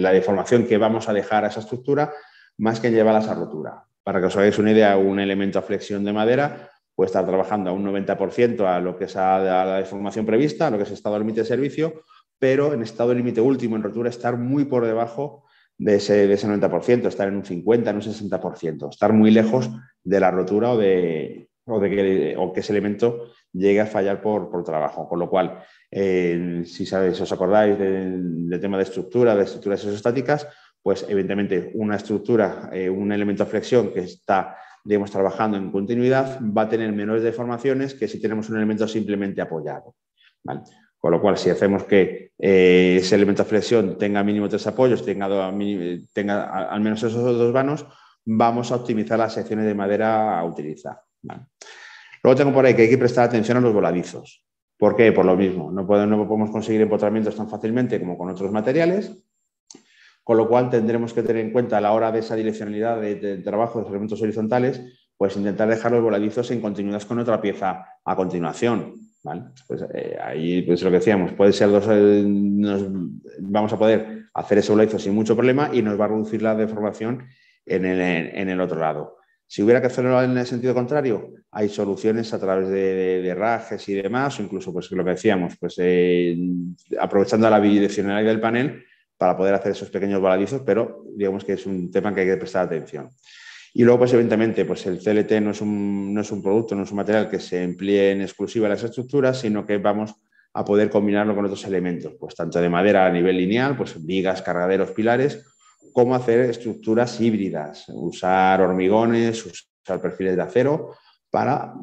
la deformación que vamos a dejar a esa estructura, más que llevarlas a rotura. Para que os hagáis una idea, un elemento a flexión de madera puede estar trabajando a un 90% a lo que es la deformación prevista, a lo que es estado límite de servicio, pero en estado límite último, en rotura, estar muy por debajo de ese, de 90%, estar en un 50, en un 60%, estar muy lejos de la rotura o de, o de que, o ese elemento llegue a fallar por, trabajo. Con lo cual, eh, si sabéis, os acordáis del, tema de estructura, de estructuras exostáticas, pues evidentemente una estructura, eh, un elemento de flexión que está digamos, trabajando en continuidad va a tener menores deformaciones que si tenemos un elemento simplemente apoyado. ¿vale? Con lo cual, si hacemos que eh, ese elemento de flexión tenga mínimo tres apoyos, tenga, al menos esos dos vanos, vamos a optimizar las secciones de madera a utilizar. Luego tengo por ahí que hay que prestar atención a los voladizos. ¿Por qué? Por lo mismo. No podemos, conseguir empotramientos tan fácilmente como con otros materiales, con lo cual tendremos que tener en cuenta a la hora de esa direccionalidad de, de trabajo de los elementos horizontales, pues intentar dejar los voladizos en continuidad con otra pieza a continuación. ¿vale? Pues eh, ahí pues lo que decíamos, puede ser dos, eh, vamos a poder hacer ese laizo sin mucho problema y nos va a reducir la deformación en el, otro lado. Si hubiera que hacerlo en el sentido contrario, hay soluciones a través de, de, rajes y demás, o incluso pues lo que decíamos, pues eh, aprovechando la bidireccionalidad del panel para poder hacer esos pequeños baladizos, pero digamos que es un tema que hay que prestar atención. Y luego, pues evidentemente, pues el CLT no es, un, producto, no es un material que se emplee en exclusiva a las estructuras, sino que vamos a poder combinarlo con otros elementos, pues tanto de madera a nivel lineal, pues vigas, cargaderos, pilares, como hacer estructuras híbridas, usar hormigones, usar perfiles de acero para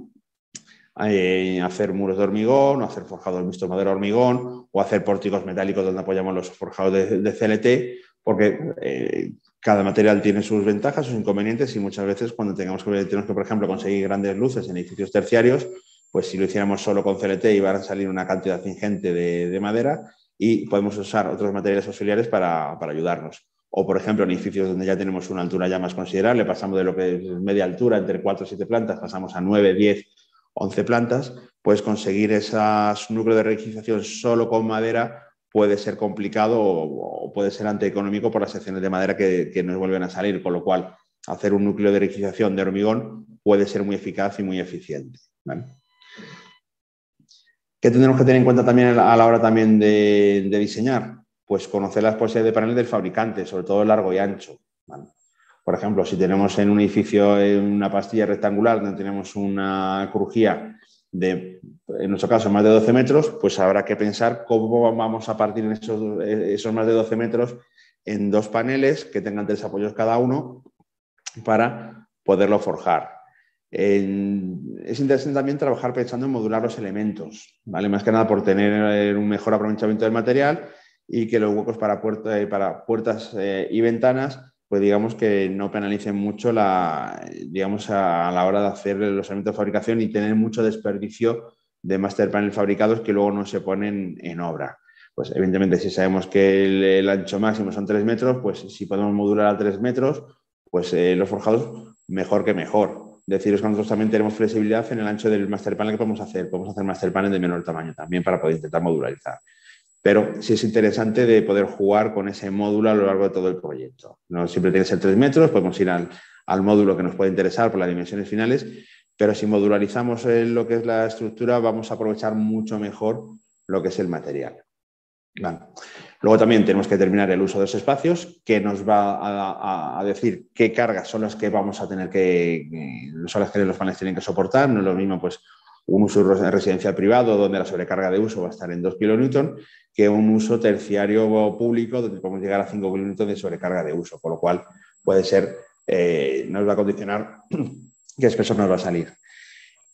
eh, hacer muros de hormigón, o hacer forjados mixtos madera-hormigón, o hacer pórticos metálicos donde apoyamos los forjados de CLT, porque eh, cada material tiene sus ventajas, sus inconvenientes y muchas veces cuando tengamos que, tenemos que, por ejemplo, conseguir grandes luces en edificios terciarios, pues si lo hiciéramos solo con CLT iban a salir una cantidad ingente de, madera y podemos usar otros materiales auxiliares para, ayudarnos. O, por ejemplo, en edificios donde ya tenemos una altura ya más considerable, pasamos de lo que es media altura, entre 4 o 7 plantas, pasamos a 9, 10, 11 plantas, pues conseguir esas núcleos de realización solo con madera puede ser complicado o, puede ser antieconómico por las secciones de madera que, nos vuelven a salir, con lo cual hacer un núcleo de electrificación de hormigón puede ser muy eficaz y muy eficiente. ¿Qué tendremos que tener en cuenta también a la hora también de, diseñar? Pues conocer las posibilidades de paneles del fabricante, sobre todo largo y ancho. Por ejemplo, si tenemos en un edificio una pastilla rectangular donde tenemos una crujía en nuestro caso, más de 12 metros, pues habrá que pensar cómo vamos a partir esos, más de 12 metros en dos paneles que tengan tres apoyos cada uno para poderlo forjar. es interesante también trabajar pensando en modular los elementos, ¿vale? Más que nada por tener eh, un mejor aprovechamiento del material y que los huecos para, eh, puertas eh, y ventanas pues digamos que no penalicen mucho la, digamos, a, la hora de hacer los elementos de fabricación y tener mucho desperdicio de master panel fabricados que luego no se ponen en obra. Pues evidentemente si sabemos que el, ancho máximo son 3 metros, pues si podemos modular a 3 metros, pues eh, los forjados mejor que mejor. Deciros que nosotros también tenemos flexibilidad en el ancho del master panel que podemos hacer. Podemos hacer master panel de menor tamaño también para poder intentar modularizar. Pero sí es interesante de poder jugar con ese módulo a lo largo de todo el proyecto. No siempre tiene que ser tres metros, podemos ir al, módulo que nos puede interesar por las dimensiones finales, pero si modularizamos eh, lo que es la estructura, vamos a aprovechar mucho mejor lo que es el material. Luego también tenemos que determinar el uso de los espacios, que nos va a, decir qué cargas son las que vamos a tener que, eh, son las que los paneles tienen que soportar. No es lo mismo pues, un uso residencia privado, donde la sobrecarga de uso va a estar en 2 kN, que un uso terciario público donde podemos llegar a 5 minutos de sobrecarga de uso, por lo cual puede ser, eh, nos va a condicionar que expresor nos va a salir.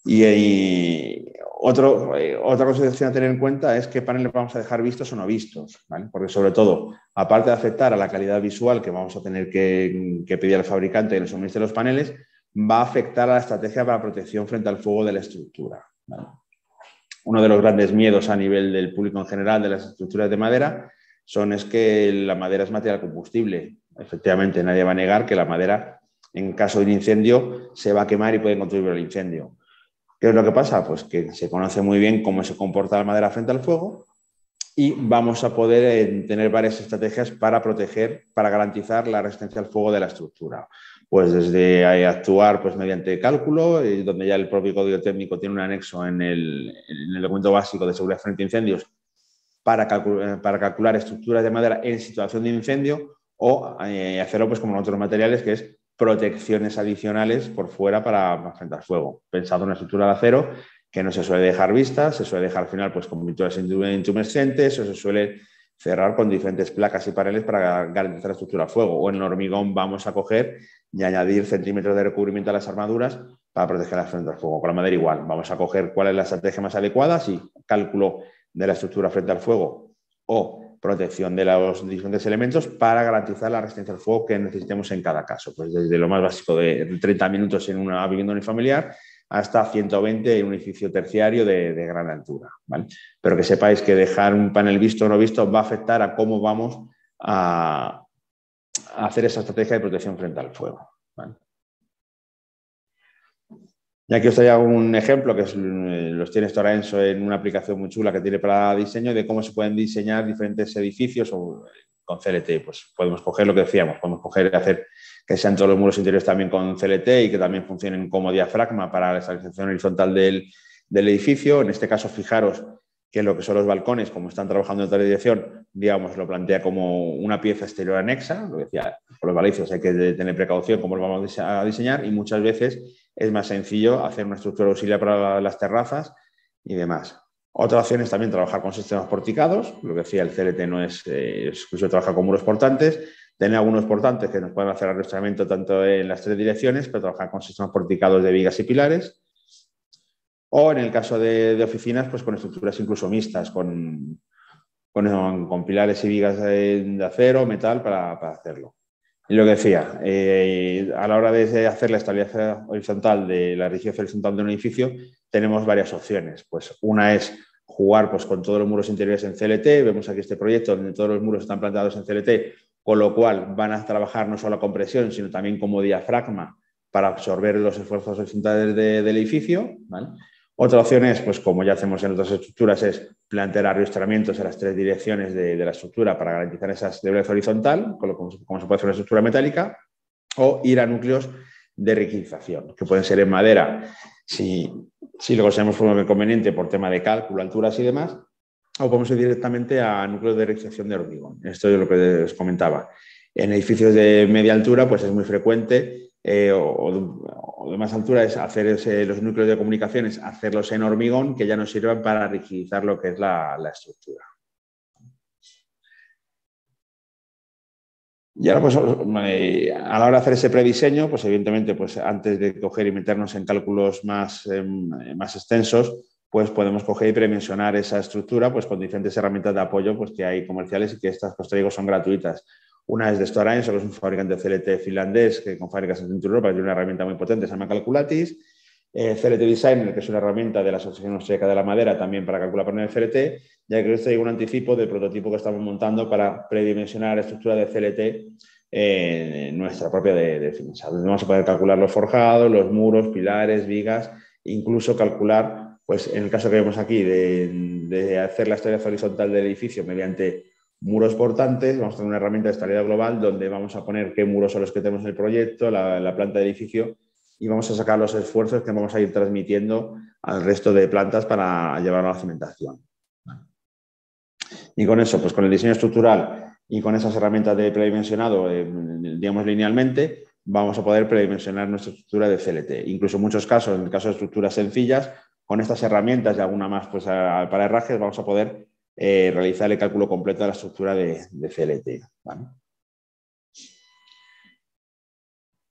Y, otro, eh, otra consideración a tener en cuenta es qué paneles vamos a dejar vistos o no vistos, ¿vale? porque sobre todo, aparte de afectar a la calidad visual que vamos a tener que, pedir al fabricante y el suministro de los paneles, va a afectar a la estrategia para protección frente al fuego de la estructura. ¿vale? uno de los grandes miedos a nivel del público en general de las estructuras de madera son es que la madera es material combustible. Efectivamente, nadie va a negar que la madera, en caso de un incendio, se va a quemar y puede contribuir al incendio. ¿Qué es lo que pasa? Pues que se conoce muy bien cómo se comporta la madera frente al fuego y vamos a poder eh, tener varias estrategias para proteger, para garantizar la resistencia al fuego de la estructura pues desde actuar pues mediante cálculo, eh, donde ya el propio código técnico tiene un anexo en el, en documento básico de seguridad frente a incendios eh, para, calcular estructuras de madera en situación de incendio o eh, hacerlo pues como en otros materiales que es protecciones adicionales por fuera para enfrentar fuego. Pensado en una estructura de acero que no se suele dejar vista, se suele dejar al final pues con pinturas intumescentes o se suele cerrar con diferentes placas y paneles para garantizar la estructura al fuego. O en el hormigón vamos a coger y añadir centímetros de recubrimiento a las armaduras para proteger la frente al fuego. Con la madera igual, vamos a coger cuál es la estrategia más adecuada, si cálculo de la estructura frente al fuego o protección de los diferentes elementos para garantizar la resistencia al fuego que necesitemos en cada caso. Pues desde lo más básico de 30 minutos en una vivienda unifamiliar hasta 120 en un edificio terciario de, gran altura. ¿vale? Pero que sepáis que dejar un panel visto o no visto va a afectar a cómo vamos a, hacer esa estrategia de protección frente al fuego. ¿vale? Y aquí os traigo un ejemplo que eh, los tiene Stora en una aplicación muy chula que tiene para diseño de cómo se pueden diseñar diferentes edificios eh, con CLT. Pues podemos coger lo que decíamos, podemos coger hacer que sean todos los muros interiores también con CLT y que también funcionen como diafragma para la estabilización horizontal del, edificio. En este caso, fijaros que lo que son los balcones, como están trabajando en otra dirección, digamos, lo plantea como una pieza exterior anexa, lo decía, por los balizos hay que tener precaución cómo lo vamos a diseñar y muchas veces es más sencillo hacer una estructura auxiliar para las terrazas y demás. Otra opción es también trabajar con sistemas porticados. Lo que decía, el CLT no es incluso, eh, exclusivo trabajar con muros portantes. Tener algunos portantes que nos pueden hacer arrastramiento tanto en las tres direcciones, pero trabajar con sistemas porticados de vigas y pilares. O en el caso de, oficinas, pues con estructuras incluso mixtas, con, con, pilares y vigas de, acero acero, metal, para, para hacerlo. Lo que decía, eh, a la hora de hacer la estabilidad horizontal de la rigidez horizontal de un edificio, tenemos varias opciones. Pues una es jugar pues, con todos los muros interiores en CLT. Vemos aquí este proyecto donde todos los muros están plantados en CLT, con lo cual van a trabajar no solo compresión, sino también como diafragma para absorber los esfuerzos horizontales del edificio. ¿vale? Otra opción es, pues como ya hacemos en otras estructuras, es plantear arriostramientos en las tres direcciones de, la estructura para garantizar esa debilidad horizontal, como, se puede hacer una estructura metálica, o ir a núcleos de riquización, que pueden ser en madera, si, si lo consideramos conveniente por tema de cálculo, alturas y demás, o podemos ir directamente a núcleos de riquización de hormigón. Esto es lo que os comentaba. En edificios de media altura, pues es muy frecuente eh, o, de más altura es hacer los núcleos de comunicaciones, hacerlos en hormigón que ya nos sirvan para rigidizar lo que es la, estructura. Y ahora, pues, eh, a la hora de hacer ese prediseño, pues evidentemente, pues antes de coger y meternos en cálculos más, em, más extensos, pues podemos coger y predimensionar esa estructura pues con diferentes herramientas de apoyo pues que hay comerciales y que estas, pues son gratuitas. Una es de Stora Enso, que es un fabricante de CLT finlandés que con fábricas en Europa, tiene una herramienta muy potente, se llama Calculatis. Eh, CLT Designer, que es una herramienta de la Asociación Austríaca de la Madera también para calcular paneles CLT. Ya que os traigo un anticipo del prototipo que estamos montando para predimensionar la estructura de CLT en eh, nuestra propia definición. vamos a poder calcular los forjados, los muros, pilares, vigas, incluso calcular, pues en el caso que vemos aquí, de, de hacer la historia horizontal del edificio mediante muros portantes, vamos a tener una herramienta de estabilidad global donde vamos a poner qué muros son los que tenemos en el proyecto, la, planta de edificio, y vamos a sacar los esfuerzos que vamos a ir transmitiendo al resto de plantas para llevarlo a la cimentación. Y con eso, pues con el diseño estructural y con esas herramientas de predimensionado, eh, digamos linealmente, vamos a poder predimensionar nuestra estructura de CLT. Incluso en muchos casos, en el caso de estructuras sencillas, con estas herramientas y alguna más pues, para herrajes, vamos a poder eh, realizar el cálculo completo de la estructura de, CLT.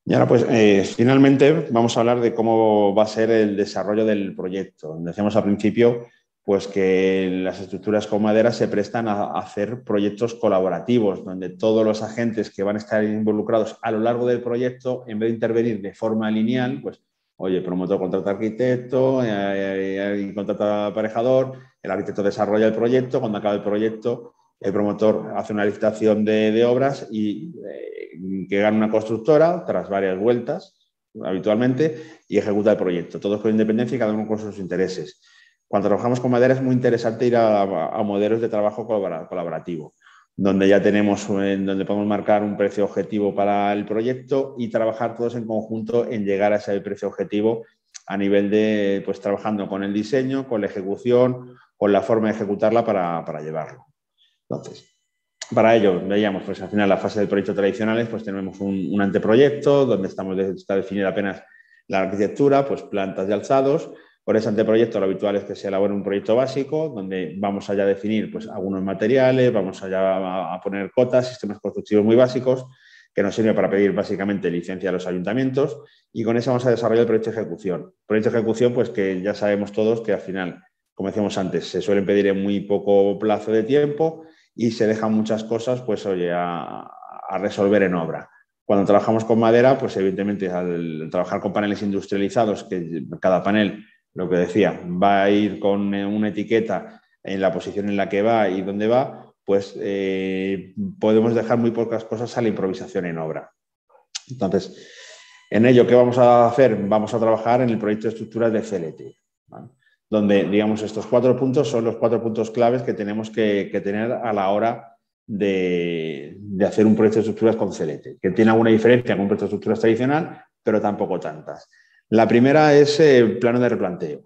Y ahora, pues, eh, finalmente vamos a hablar de cómo va a ser el desarrollo del proyecto. Decíamos al principio, pues, que las estructuras con madera se prestan a hacer proyectos colaborativos, donde todos los agentes que van a estar involucrados a lo largo del proyecto, en vez de intervenir de forma lineal, pues, Oye, el promotor contrata arquitecto, eh, eh, eh, y contrata aparejador, el arquitecto desarrolla el proyecto, cuando acaba el proyecto, el promotor hace una licitación de, obras y que gana una constructora tras varias vueltas habitualmente y ejecuta el proyecto. Todos con independencia y cada uno con sus intereses. Cuando trabajamos con madera es muy interesante ir a modelos de trabajo colaborativo donde ya tenemos, eh, donde podemos marcar un precio objetivo para el proyecto y trabajar todos en conjunto en llegar a ese precio objetivo a nivel de, pues trabajando con el diseño, con la ejecución, con la forma de ejecutarla para, llevarlo. Entonces, para ello, veíamos, pues al final la fase del proyecto tradicional pues tenemos un, anteproyecto donde estamos, está definida apenas la arquitectura, pues plantas de alzados, por ese anteproyecto lo habitual es que se elabore un proyecto básico donde vamos allá a definir pues, algunos materiales, vamos allá a poner cotas, sistemas constructivos muy básicos, que nos sirve para pedir básicamente licencia a los ayuntamientos y con eso vamos a desarrollar el proyecto de ejecución. Proyecto de ejecución, pues que ya sabemos todos que al final, como decíamos antes, se suelen pedir en muy poco plazo de tiempo y se dejan muchas cosas, pues oye, a, a resolver en obra. Cuando trabajamos con madera, pues evidentemente al trabajar con paneles industrializados, que cada panel lo que decía, va a ir con eh, una etiqueta en la posición en la que va y dónde va, pues eh, podemos dejar muy pocas cosas a la improvisación en obra. Entonces, en ello, ¿qué vamos a hacer? Vamos a trabajar en el proyecto de estructuras de CLT, donde, digamos, estos cuatro puntos son los cuatro puntos claves que tenemos que, tener a la hora de, hacer un proyecto de estructuras con CLT, que tiene alguna diferencia con un proyecto de estructuras tradicional, pero tampoco tantas. La primera es el eh, plano de replanteo.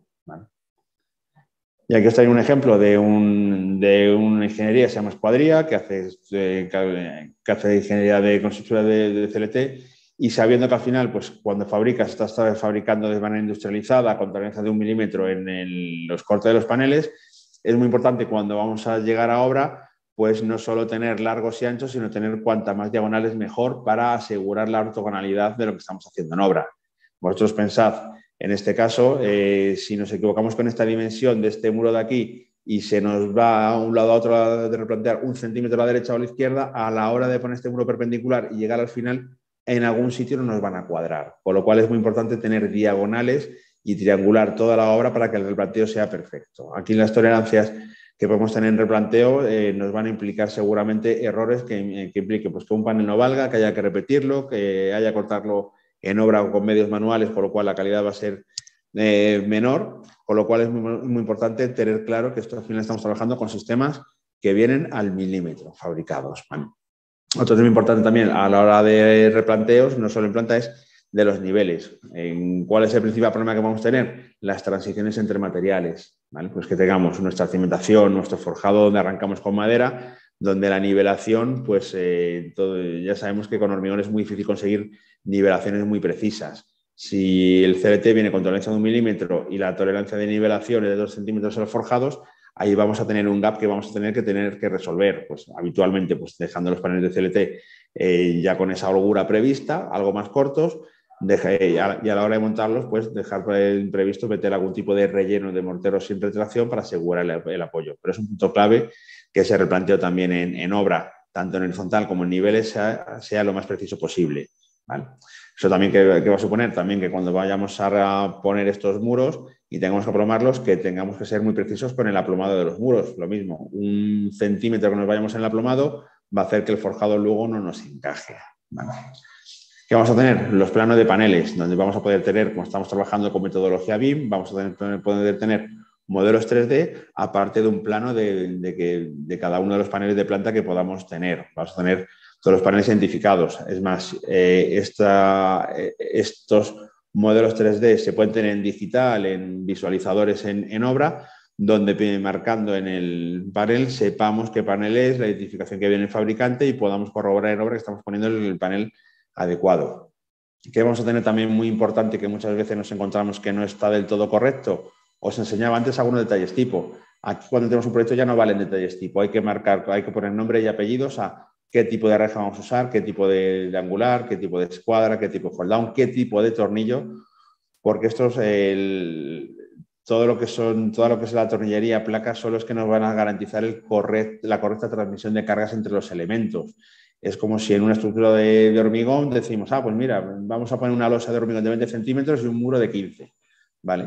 Y aquí está traigo un ejemplo de, una ingeniería que se llama Escuadría, que hace, eh, ingeniería de construcción de, CLT. Y sabiendo que al final, pues cuando fabricas, estás fabricando de manera industrializada, con tolerancia de un milímetro en los cortes de los paneles, es muy importante cuando vamos a llegar a obra pues no solo tener largos y anchos, sino tener cuantas más diagonales mejor para asegurar la ortogonalidad de lo que estamos haciendo en obra. Vosotros pensad, en este caso, eh, si nos equivocamos con esta dimensión de este muro de aquí y se nos va a un lado a otro de replantear un centímetro a la derecha o a la izquierda, a la hora de poner este muro perpendicular y llegar al final, en algún sitio no nos van a cuadrar. Con lo cual es muy importante tener diagonales y triangular toda la obra para que el replanteo sea perfecto. Aquí las tolerancias que podemos tener en replanteo eh, nos van a implicar seguramente errores que, eh, impliquen pues, que un panel no valga, que haya que repetirlo, que haya que cortarlo en obra con medios manuales, por lo cual la calidad va a ser eh, menor, con lo cual es muy, importante tener claro que esto al final estamos trabajando con sistemas que vienen al milímetro fabricados. otro tema importante también a la hora de replanteos, no solo en planta, es de los niveles. En ¿Cuál es el principal problema que vamos a tener? Las transiciones entre materiales. Pues que tengamos nuestra cimentación, nuestro forjado donde arrancamos con madera, donde la nivelación, pues eh, ya sabemos que con hormigón es muy difícil conseguir nivelaciones muy precisas. Si el CLT viene con tolerancia de un milímetro y la tolerancia de nivelación es de dos centímetros a los forjados, ahí vamos a tener un gap que vamos a tener que tener que resolver. Pues habitualmente, pues dejando los paneles de CLT eh, ya con esa holgura prevista, algo más cortos, y, a, la hora de montarlos, pues dejar eh, previsto meter algún tipo de relleno de mortero sin retracción para asegurar el, apoyo. Pero es un punto clave que se replanteó también en, obra, tanto en el frontal como en niveles, sea lo más preciso posible. ¿vale? Eso también que, va a suponer también que cuando vayamos a poner estos muros y tengamos que aplomarlos, que tengamos que ser muy precisos con el aplomado de los muros. Lo mismo, un centímetro que nos vayamos en el aplomado va a hacer que el forjado luego no nos encaje. ¿Qué vamos a tener? Los planos de paneles, donde vamos a poder tener, como estamos trabajando con metodología BIM, vamos a poder tener modelos 3D, aparte de un plano de, de cada uno de los paneles de planta que podamos tener. Vamos a tener todos los paneles identificados. Es más, eh, eh, estos modelos 3D se pueden tener en digital, en visualizadores en, obra, donde marcando en el panel sepamos qué panel es, la identificación que viene el fabricante y podamos corroborar en obra que estamos poniendo el panel adecuado. Que vamos a tener también muy importante que muchas veces nos encontramos que no está del todo correcto. Os enseñaba antes algunos detalles tipo. Aquí cuando tenemos un proyecto ya no valen detalles tipo. Hay que marcar, hay que poner nombre y apellidos a qué tipo de reja vamos a usar, qué tipo de, angular, qué tipo de escuadra, qué tipo de hold down, qué tipo de tornillo, porque esto es todo lo que son, todo lo que es la tornillería placa son los que nos van a garantizar la correcta transmisión de cargas entre los elementos. Es como si en una estructura de, hormigón decimos, ah, pues mira, vamos a poner una losa de hormigón de 20 centímetros y un muro de 15.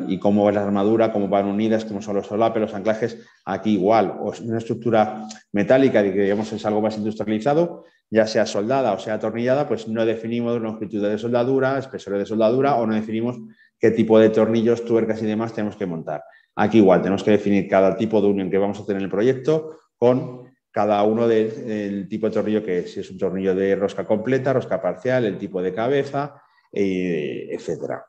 Y cómo es la armadura, cómo van unidas, cómo son los solapes, los anclajes, aquí igual, o una estructura metálica digamos es algo más industrializado, ya sea soldada o sea atornillada, pues no definimos longitud de soldadura, espesor de soldadura o no definimos qué tipo de tornillos, tuercas y demás tenemos que montar. Aquí igual, tenemos que definir cada tipo de unión que vamos a tener en el proyecto con cada uno del tipo de tornillo que es, si es un tornillo de rosca completa, rosca parcial, el tipo de cabeza, etc. Eh, etcétera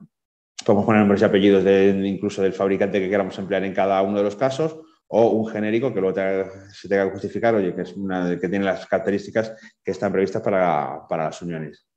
podemos poner nombres y apellidos incluso del fabricante que queramos emplear en cada uno de los casos o un genérico que luego se tenga que justificar, oye, que, es una, que tiene las características que están previstas para, las uniones.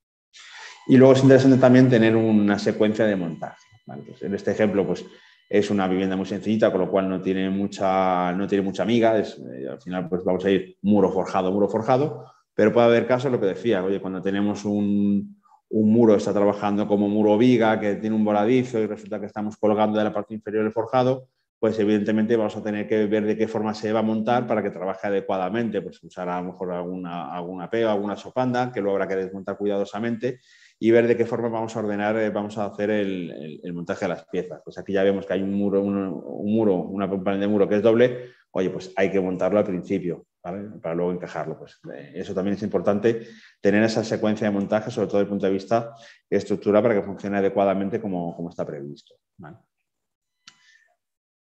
Y luego es interesante también tener una secuencia de montaje. Pues en este ejemplo, pues es una vivienda muy sencillita, con lo cual no tiene mucha, no tiene mucha miga. Eh, al final, pues vamos a ir muro forjado, muro forjado. Pero puede haber casos, lo que decía, oye, cuando tenemos un, un muro está trabajando como muro viga, que tiene un voladizo y resulta que estamos colgando de la parte inferior el forjado, pues evidentemente vamos a tener que ver de qué forma se va a montar para que trabaje adecuadamente, pues usará a lo mejor alguna, alguna pega, alguna sopanda, que lo habrá que desmontar cuidadosamente y ver de qué forma vamos a ordenar, eh, vamos a hacer el, montaje de las piezas. Pues aquí ya vemos que hay un muro, un, muro, una panel de muro que es doble, oye, pues hay que montarlo al principio, ¿vale? Para luego encajarlo. Pues eh, eso también es importante, tener esa secuencia de montaje, sobre todo desde el punto de vista estructura, para que funcione adecuadamente como, está previsto.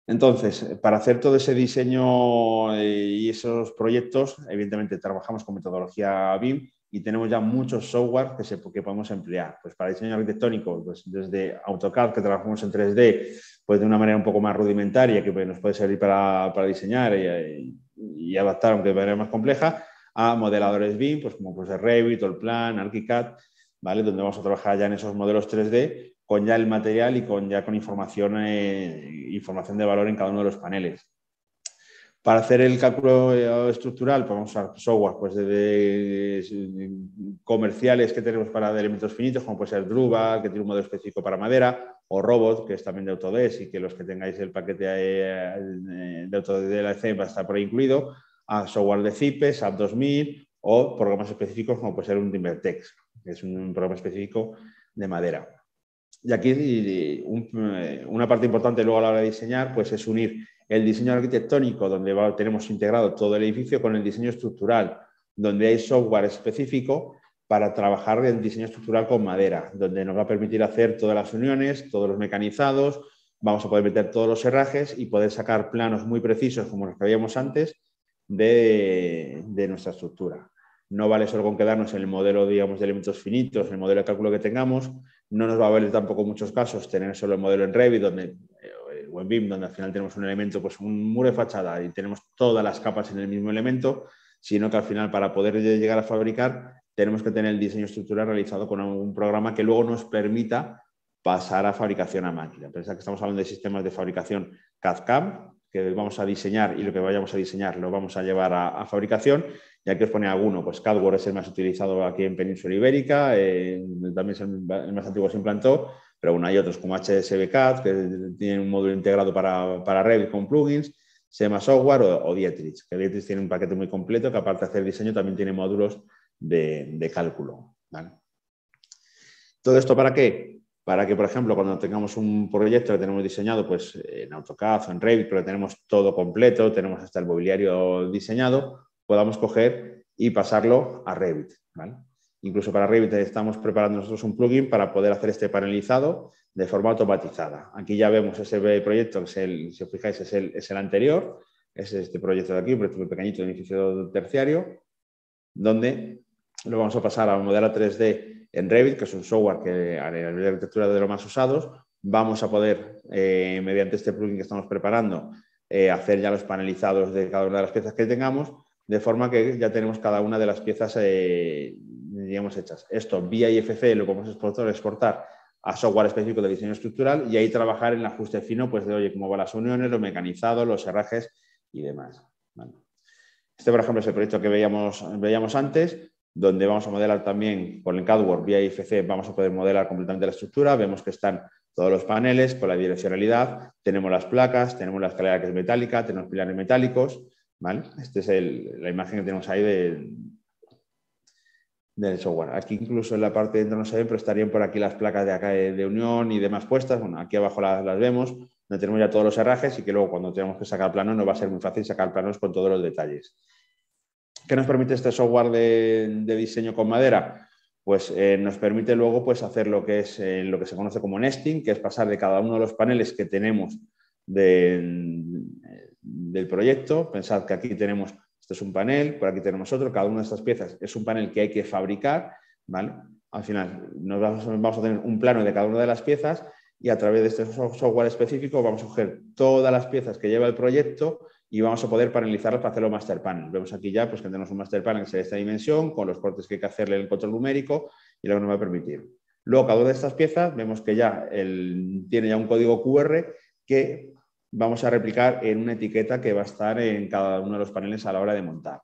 Entonces, para hacer todo ese diseño eh, y esos proyectos, evidentemente trabajamos con metodología BIM, y tenemos ya muchos software que, se, podemos emplear. Pues para diseño arquitectónico, pues desde AutoCAD, que trabajamos en 3D, pues de una manera un poco más rudimentaria, que pues, nos puede servir para, diseñar y, adaptar, aunque de manera más compleja, a modeladores BIM, pues como pues, Revit, Allplan, ArchiCAD, ¿vale? Donde vamos a trabajar ya en esos modelos 3D con ya el material y con ya con información, eh, información de valor en cada uno de los paneles. Para hacer el cálculo eh, estructural, podemos vamos a usar software pues desde comerciales que tenemos para elementos finitos, como puede ser Drupal, que tiene un modelo específico para madera, o Robot, que es también de Autodesk, y que los que tengáis el paquete eh, de Autodesk de la C va a estar por ahí incluido, a software de CIPE, SAP 2000, o programas específicos como puede ser un Timbertex, que es un programa específico de madera. Y aquí eh, una parte importante luego a la hora de diseñar, pues es unir el diseño arquitectónico, donde tenemos integrado todo el edificio, con el diseño estructural, donde hay software específico para trabajar el diseño estructural con madera, donde nos va a permitir hacer todas las uniones, todos los mecanizados, vamos a poder meter todos los herrajes y poder sacar planos muy precisos, como los que habíamos antes, de, nuestra estructura. No vale solo con quedarnos en el modelo, digamos, de elementos finitos, el modelo de cálculo que tengamos. No nos va a valer tampoco en muchos casos tener solo el modelo en Revit, donde BIM, donde al final tenemos un elemento, pues un muro de fachada y tenemos todas las capas en el mismo elemento, sino que al final para poder llegar a fabricar tenemos que tener el diseño estructural realizado con un programa que luego nos permita pasar a fabricación a máquina. Pensa que estamos hablando de sistemas de fabricación CAD-CAM, que vamos a diseñar y lo que vayamos a diseñar lo vamos a llevar a, fabricación. Y aquí os pone alguno, pues CADWORD es el más utilizado aquí en Península Ibérica, eh, también es el, más antiguo se implantó, pero aún hay otros como HSBCAD, que tienen un módulo integrado para, para Revit con plugins, SEMA Software o, Dietrich, que Dietrich tiene un paquete muy completo que aparte de hacer diseño también tiene módulos de, cálculo. ¿Todo esto para qué? Para que, por ejemplo, cuando tengamos un proyecto que tenemos diseñado pues, en AutoCAD o en Revit, pero tenemos todo completo, tenemos hasta el mobiliario diseñado, podamos coger y pasarlo a Revit. ¿vale? Incluso para Revit estamos preparando nosotros un plugin para poder hacer este panelizado de forma automatizada. Aquí ya vemos ese proyecto, que si os fijáis, es el, anterior, es este proyecto de aquí, un proyecto muy pequeñito de edificio terciario, donde lo vamos a pasar a un modelo 3D en Revit, que es un software que a nivel de arquitectura de los más usados, vamos a poder, eh, mediante este plugin que estamos preparando, eh, hacer ya los panelizados de cada una de las piezas que tengamos, de forma que ya tenemos cada una de las piezas eh, hemos hechas. Esto vía IFC lo que exportado exportar, exportar a software específico de diseño estructural y ahí trabajar en el ajuste fino, pues de oye, cómo van las uniones, los mecanizados, los herrajes y demás. Este, por ejemplo, es el proyecto que veíamos, veíamos antes, donde vamos a modelar también con el cadwork vía IFC, vamos a poder modelar completamente la estructura, vemos que están todos los paneles con la direccionalidad, tenemos las placas, tenemos la escalera que es metálica, tenemos pilares metálicos, ¿vale? Esta es la imagen que tenemos ahí de, del software. Aquí incluso en la parte de dentro no se ve, pero estarían por aquí las placas de acá de, unión y demás puestas. Bueno, aquí abajo las, vemos, donde tenemos ya todos los herrajes y que luego cuando tenemos que sacar planos no va a ser muy fácil sacar planos con todos los detalles. ¿Qué nos permite este software de, diseño con madera? Pues eh, nos permite luego pues, hacer lo que, es, eh, lo que se conoce como nesting, que es pasar de cada uno de los paneles que tenemos del proyecto. Pensad que aquí tenemos este es un panel, por aquí tenemos otro, cada una de estas piezas es un panel que hay que fabricar, ¿vale? Al final nos vamos, a tener un plano de cada una de las piezas y a través de este software específico vamos a coger todas las piezas que lleva el proyecto y vamos a poder panelizarlas para hacerlo master panel. Vemos aquí ya pues, que tenemos un master panel que de esta dimensión, con los cortes que hay que hacerle el control numérico y lo que nos va a permitir. Luego, cada una de estas piezas vemos que ya tiene ya un código QR que vamos a replicar en una etiqueta que va a estar en cada uno de los paneles a la hora de montar.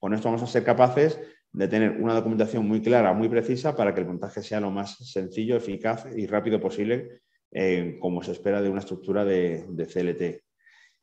Con esto vamos a ser capaces de tener una documentación muy clara, muy precisa, para que el montaje sea lo más sencillo, eficaz y rápido posible, eh, como se espera de una estructura de, CLT.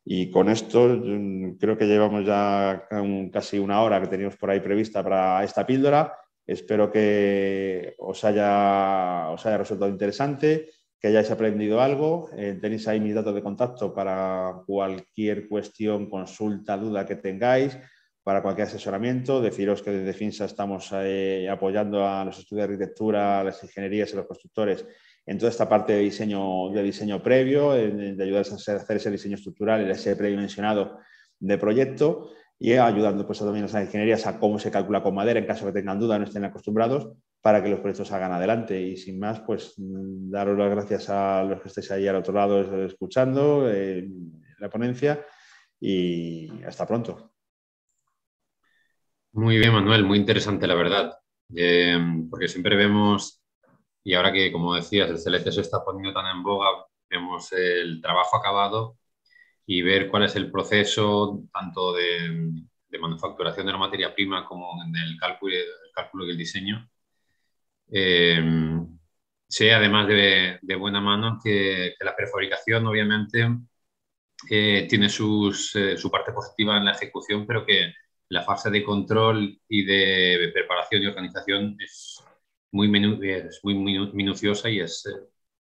Y con esto mm, creo que llevamos ya casi una hora que teníamos por ahí prevista para esta píldora. Espero que os haya, os haya resultado interesante que hayáis aprendido algo. Eh, tenéis ahí mis datos de contacto para cualquier cuestión, consulta, duda que tengáis, para cualquier asesoramiento. Deciros que desde FINSA estamos eh, apoyando a los estudios de arquitectura, a las ingenierías y los constructores en toda esta parte de diseño, de diseño previo, de, ayudar ayudarles a hacer ese diseño estructural, el ese predimensionado de proyecto y ayudando pues, también a las ingenierías a cómo se calcula con madera en caso que tengan duda, no estén acostumbrados para que los proyectos salgan adelante. Y sin más, pues mm, daros las gracias a los que estáis ahí al otro lado escuchando eh, la ponencia y hasta pronto. Muy bien, Manuel, muy interesante, la verdad. Em, porque siempre vemos, y ahora que, como decías, el CLC se está poniendo tan en boga, vemos el trabajo acabado y ver cuál es el proceso tanto de, manufacturación de la materia prima como del el cálculo y el diseño eh, em, sé, además de, buena mano, que, la prefabricación obviamente eh, tiene eh, su parte positiva en la ejecución, pero que la fase de control y de preparación y organización es muy, minuciosa y es,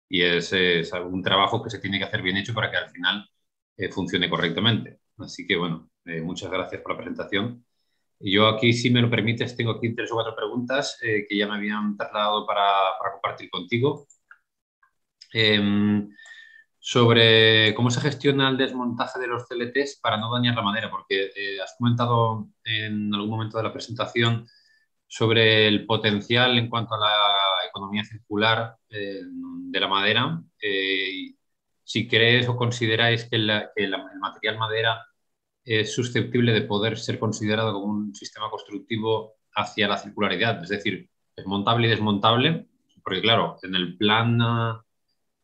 y es, es, un trabajo que se tiene que hacer bien hecho para que al final eh, funcione correctamente. Así que, bueno, muchas gracias por la presentación yo aquí, si me lo permites, tengo aquí tres o cuatro preguntas eh, que ya me habían trasladado para, compartir contigo. Em, sobre cómo se gestiona el desmontaje de los CLTs para no dañar la madera, porque eh, has comentado en algún momento de la presentación sobre el potencial en cuanto a la economía circular eh, de la madera. si crees o consideráis que, el material madera es susceptible de poder ser considerado como un sistema constructivo hacia la circularidad, es decir, es montable y desmontable, porque claro, en el plan,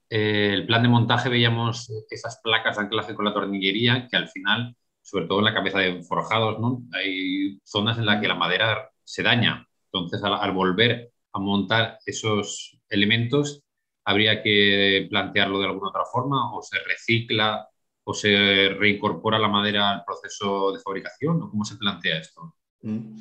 eh, el plan de montaje veíamos esas placas de anclaje con la tornillería que al final, sobre todo en la cabeza de forjados, ¿no? hay zonas en las que la madera se daña, entonces al volver a montar esos elementos habría que plantearlo de alguna otra forma o se recicla o se reincorpora la madera al proceso de fabricación? ¿O cómo se plantea esto? Mm.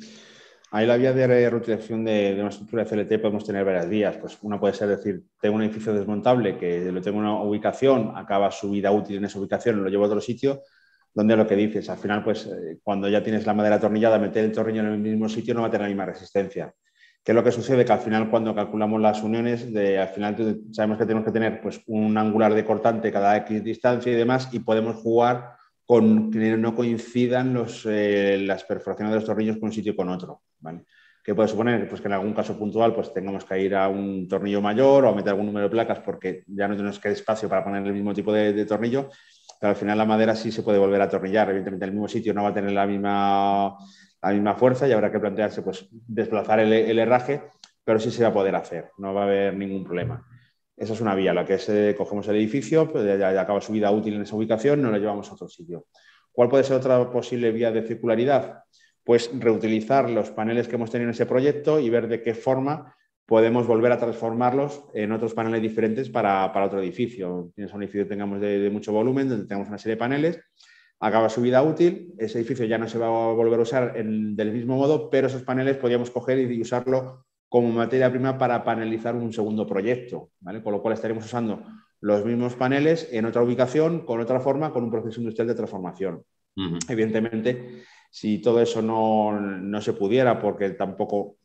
Ahí la vía de reutilización de, una estructura de CLT podemos tener varias vías. Pues una puede ser decir, tengo un edificio desmontable que lo tengo en una ubicación, acaba su vida útil en esa ubicación, lo llevo a otro sitio, donde lo que dices, al final, pues eh, cuando ya tienes la madera atornillada, meter el tornillo en el mismo sitio no va a tener la misma resistencia. Que es lo que sucede? Que al final cuando calculamos las uniones, al final sabemos que tenemos que tener pues, un angular de cortante cada X distancia y demás y podemos jugar con que no coincidan los, eh, las perforaciones de los tornillos con un sitio y con otro. ¿vale? ¿Qué puede suponer? Pues que en algún caso puntual pues, tengamos que ir a un tornillo mayor o meter algún número de placas porque ya no tenemos que espacio para poner el mismo tipo de tornillo al final la madera sí se puede volver a atornillar. Evidentemente, en el mismo sitio no va a tener la misma, la misma fuerza y habrá que plantearse pues, desplazar el, herraje, pero sí se va a poder hacer, no va a haber ningún problema. Esa es una vía, la que es eh, cogemos el edificio, pues, ya, ya, acaba su vida útil en esa ubicación, no lo llevamos a otro sitio. ¿Cuál puede ser otra posible vía de circularidad? Pues reutilizar los paneles que hemos tenido en ese proyecto y ver de qué forma podemos volver a transformarlos en otros paneles diferentes para, otro edificio. Tienes un edificio que tengamos de, mucho volumen, donde tengamos una serie de paneles, acaba su vida útil, ese edificio ya no se va a volver a usar del mismo modo, pero esos paneles podríamos coger y usarlo como materia prima para panelizar un segundo proyecto, Con lo cual estaremos usando los mismos paneles en otra ubicación, con otra forma, con un proceso industrial de transformación. Evidentemente, si todo eso no, no se pudiera, porque tampoco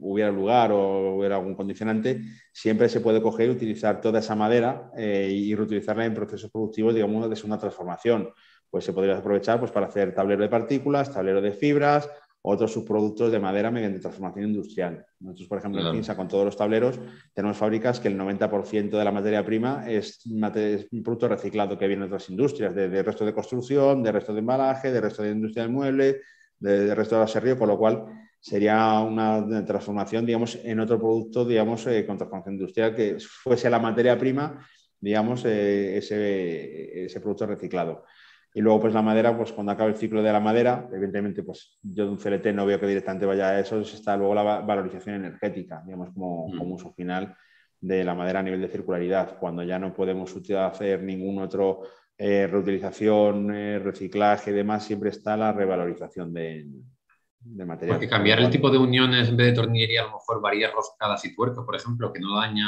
hubiera lugar o hubiera algún condicionante, siempre se puede coger y utilizar toda esa madera eh, y reutilizarla en procesos productivos, digamos, de una transformación. Pues se podría aprovechar pues, para hacer tablero de partículas, tablero de fibras, otros subproductos de madera mediante transformación industrial. Nosotros, por ejemplo, en Pinsa, con todos los tableros, tenemos fábricas que el 90% de la materia prima es, un producto reciclado que viene de otras industrias, de, resto de construcción, de resto de embalaje, de resto de industria del mueble, de, resto de aserrío, con lo cual sería una transformación, digamos, en otro producto, digamos, eh, con transformación industrial que fuese la materia prima, digamos, eh, ese, ese, producto reciclado. Y luego, pues la madera, pues cuando acaba el ciclo de la madera, evidentemente, pues yo de un CLT no veo que directamente vaya a eso, está luego la valorización energética, digamos, como, mm. como uso final de la madera a nivel de circularidad, cuando ya no podemos hacer ningún otro eh, reutilización, reciclaje y demás, siempre está la revalorización de, de material. Porque cambiar el tipo de uniones en vez de tornillería, a lo mejor varías roscadas y tuercas, por ejemplo, que no daña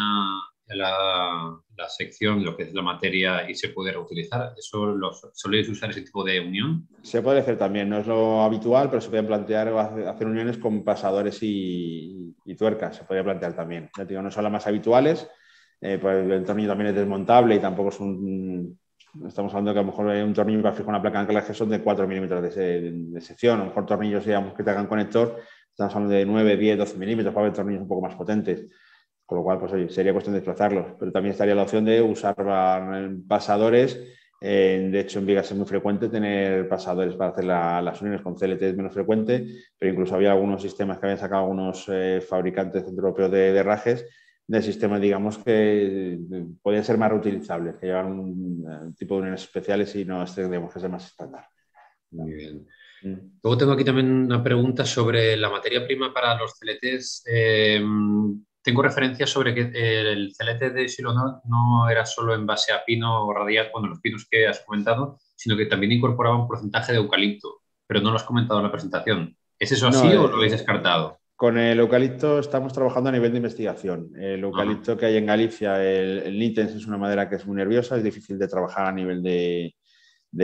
la, sección, lo que es la materia y se puede reutilizar. ¿Eso soléis usar ese tipo de unión? Se puede hacer también, no es lo habitual, pero se pueden plantear hacer uniones con pasadores y, tuercas, se podría plantear también. digo, no son las más habituales, eh, pues el tornillo también es desmontable y tampoco es un Estamos hablando que a lo mejor hay un tornillo para fijar una placa de anclaje son de 4 milímetros de, sección, a lo mejor tornillos que tengan conector, estamos hablando de 9, 10, 12 milímetros para haber tornillos un poco más potentes. Con lo cual, pues, sería cuestión de desplazarlos. Pero también estaría la opción de usar pasadores. Eh, de hecho, en Vigas es muy frecuente tener pasadores para hacer las uniones con CLT es menos frecuente, pero incluso había algunos sistemas que habían sacado algunos eh, fabricantes de, de rajes de sistema, digamos, que eh, podía ser más reutilizables, que llevan un, eh, tipo de uniones especiales y no este, digamos, que es más estándar. Muy bien. Mm. Luego tengo aquí también una pregunta sobre la materia prima para los CLTs. Em, tengo referencias sobre que eh, el celete de si no era solo en base a pino o radial, bueno, los pinos que has comentado, sino que también incorporaba un porcentaje de eucalipto, pero no lo has comentado en la presentación. ¿Es eso así o lo habéis descartado? Con el eucalipto estamos trabajando a nivel de investigación. El eucalipto que hay en Galicia, el, el nitens, es una madera que es muy nerviosa, es difícil de trabajar a nivel de,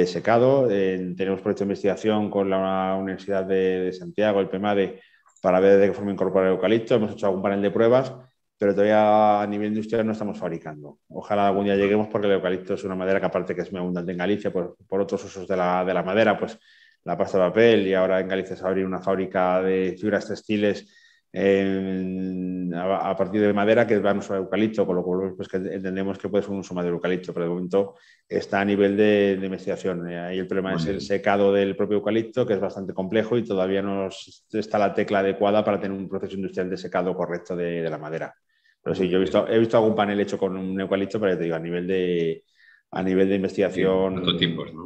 secado. tenemos proyecto de investigación con la Universidad de, Santiago, el PEMADE, para ver de qué forma incorporar el eucalipto. Hemos hecho algún panel de pruebas, pero todavía a nivel industrial no estamos fabricando. Ojalá algún día lleguemos porque el eucalipto es una madera que aparte que es muy abundante en Galicia por, otros usos de la, de la madera, pues la pasta de papel y ahora en Galicia se va abrir una fábrica de fibras textiles a, partir de madera que van usar eucalipto, con lo cual pues, entendemos que puede ser un uso de eucalipto, pero de momento está a nivel de, investigación. Eh, ahí el problema es el secado del propio eucalipto, que es bastante complejo y todavía no está la tecla adecuada para tener un proceso industrial de secado correcto de, la madera. Pero sí, yo he visto, he visto algún panel hecho con un eucalipto, pero ya te digo, a nivel de, a nivel de investigación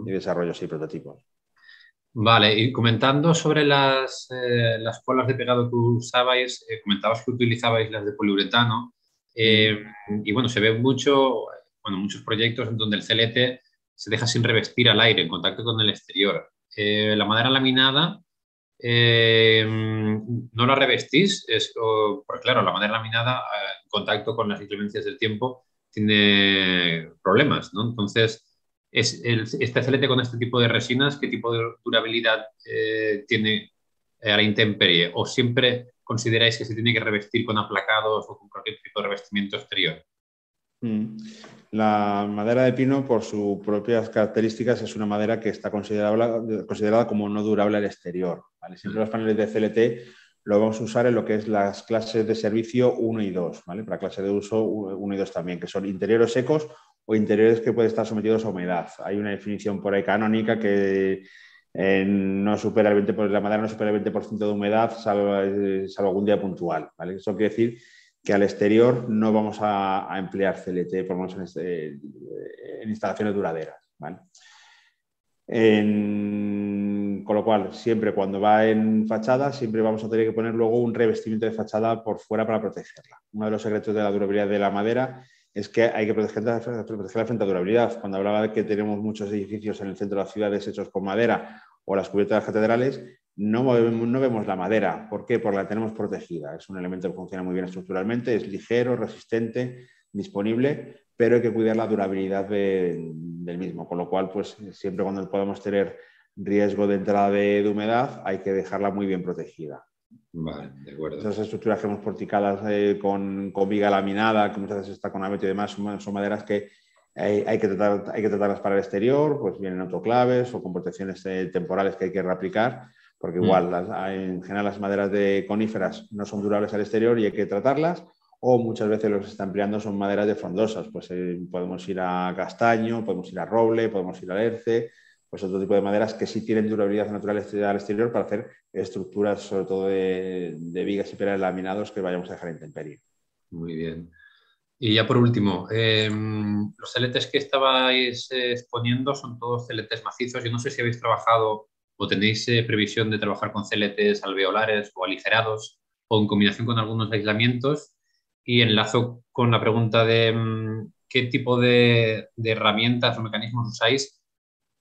y desarrollo, sí, prototipos. Vale, y comentando sobre las, eh, las colas de pegado que usabais, eh, comentabas que utilizabais las de poliuretano. Eh, y bueno, se ve mucho, bueno, muchos proyectos en donde el celete se deja sin revestir al aire, en contacto con el exterior. la madera laminada, ¿no la revestís? Es, porque claro, la madera laminada, en contacto con las inclemencias del tiempo, tiene problemas, ¿no? Entonces, este CLT con este tipo de resinas, qué tipo de durabilidad eh, tiene eh, a la intemperie, o siempre consideráis que se tiene que revestir con aplacados o con cualquier tipo de revestimiento exterior. Mm. La madera de pino, por sus propias características, es una madera que está considerada, considerada como no durable al exterior. Siempre los paneles de CLT lo vamos a usar en lo que es las clases de servicio 1 y 2, ¿vale? para clase de uso 1 y 2 también, que son interiores secos o interiores que pueden estar sometidos a humedad. Hay una definición por ahí canónica que eh, no supera el 20%, la madera no supera el 20% de humedad, eh, salvo, algún día puntual. ¿vale? Eso quiere decir que al exterior no vamos a, emplear CLT, por lo este, eh, en, instalaciones duraderas. con lo cual, siempre cuando va en fachada, siempre vamos a tener que poner luego un revestimiento de fachada por fuera para protegerla. Uno de los secretos de la durabilidad de la madera es que hay que proteger la frente a durabilidad. Cuando hablaba de que tenemos muchos edificios en el centro de las ciudades hechos con madera o las cubiertas de las catedrales, no, no vemos la madera. ¿Por qué? Porque la tenemos protegida. Es un elemento que funciona muy bien estructuralmente, es ligero, resistente, disponible, pero hay que cuidar la durabilidad del mismo. Con lo cual, pues siempre cuando podamos tener riesgo de entrada de humedad, hay que dejarla muy bien protegida. Vale, de acuerdo. Esas estructuras que hemos porticadas eh, con, con, viga laminada, que muchas veces está con abeto y demás, son, maderas que hay, hay, que tratar, hay que tratarlas para el exterior, pues vienen autoclaves o con protecciones eh, temporales que hay que reaplicar, porque mm. igual en general las maderas de coníferas no son durables al exterior y hay que tratarlas, o muchas veces los que se está empleando son maderas de frondosas, pues eh, podemos ir a castaño, podemos ir a roble, podemos ir al erce, pues otro tipo de maderas que sí tienen durabilidad natural este, al exterior para hacer estructuras, sobre todo de, vigas y peras laminados que vayamos a dejar en temperio. Muy bien. Y ya por último, em, los celetes que estabais exponiendo son todos celetes macizos. Yo no sé si habéis trabajado o tenéis eh, previsión de trabajar con celetes alveolares o aligerados o en combinación con algunos aislamientos. Y enlazo con la pregunta de em, qué tipo de herramientas o mecanismos usáis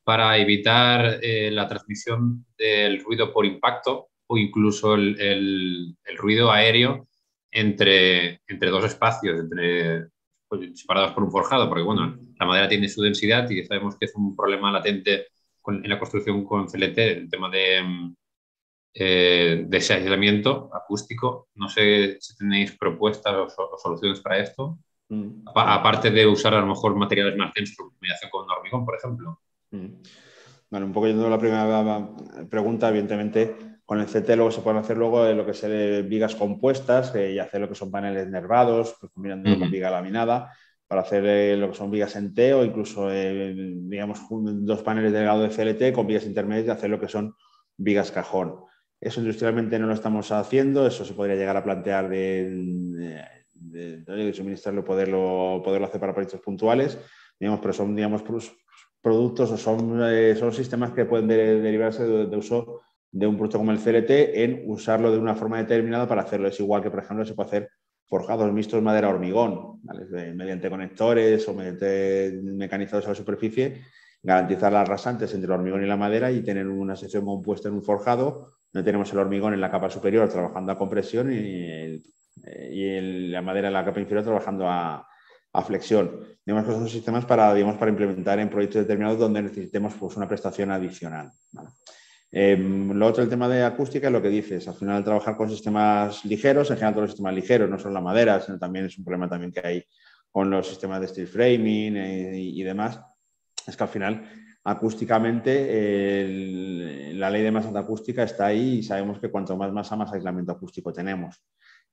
para evitar eh, la transmisión del ruido por impacto o incluso el, ruido aéreo entre, entre dos espacios, pues, separados por un forjado, porque bueno, la madera tiene su densidad y sabemos que es un problema latente en la construcción con CLT, el tema de, eh, acústico. No sé si tenéis propuestas o, soluciones para esto. Mm. Aparte de usar a lo mejor materiales más densos, mediación con hormigón, por ejemplo. Bueno, mm. un poco yendo a la primera pregunta, evidentemente con el CT luego se pueden hacer luego lo que se vigas compuestas eh, y hacer lo que son paneles nervados, pues, combinando con viga laminada, para hacer eh, lo que son vigas en T o incluso, eh, digamos, dos paneles de grado de CLT con vigas intermedias y hacer lo que son vigas cajón. Eso industrialmente no lo estamos haciendo, eso se podría llegar a plantear de, suministrarlo, poderlo, poderlo hacer para proyectos puntuales, digamos, pero son, digamos, plus productos o son, eh, son sistemas que pueden derivarse de, uso de un producto como el CLT en usarlo de una forma determinada para hacerlo. Es igual que, por ejemplo, se puede hacer forjados mixtos madera-hormigón, mediante conectores o mediante mecanizados a la superficie, garantizar las rasantes entre el hormigón y la madera y tener una sección compuesta en un forjado donde tenemos el hormigón en la capa superior trabajando a compresión y, eh, la madera en la capa inferior trabajando a, a flexión. Digamos que son sistemas para, para implementar en proyectos determinados donde necesitemos pues, una prestación adicional. Em, lo otro, el tema de acústica, es lo que dices. Al final, trabajar con sistemas ligeros, en general todos los sistemas ligeros, no solo la madera, sino también es un problema también que hay con los sistemas de steel framing eh, y, demás, es que al final acústicamente la ley de masa acústica está ahí y sabemos que cuanto más masa, más aislamiento acústico tenemos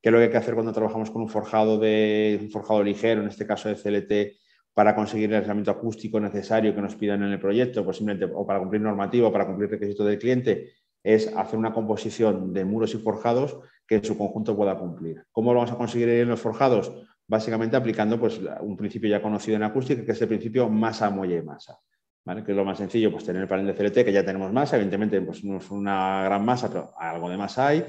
qué es lo que hay que hacer cuando trabajamos con un forjado, de, un forjado ligero, en este caso de CLT, para conseguir el aislamiento acústico necesario que nos pidan en el proyecto, pues simplemente, o para cumplir normativa, o para cumplir requisitos del cliente, es hacer una composición de muros y forjados que en su conjunto pueda cumplir. ¿Cómo lo vamos a conseguir en los forjados? Básicamente aplicando pues, un principio ya conocido en acústica, que es el principio masa, muelle, masa. Que es lo más sencillo, pues tener el panel de CLT, que ya tenemos masa, evidentemente pues, no es una gran masa, pero algo de masa hay,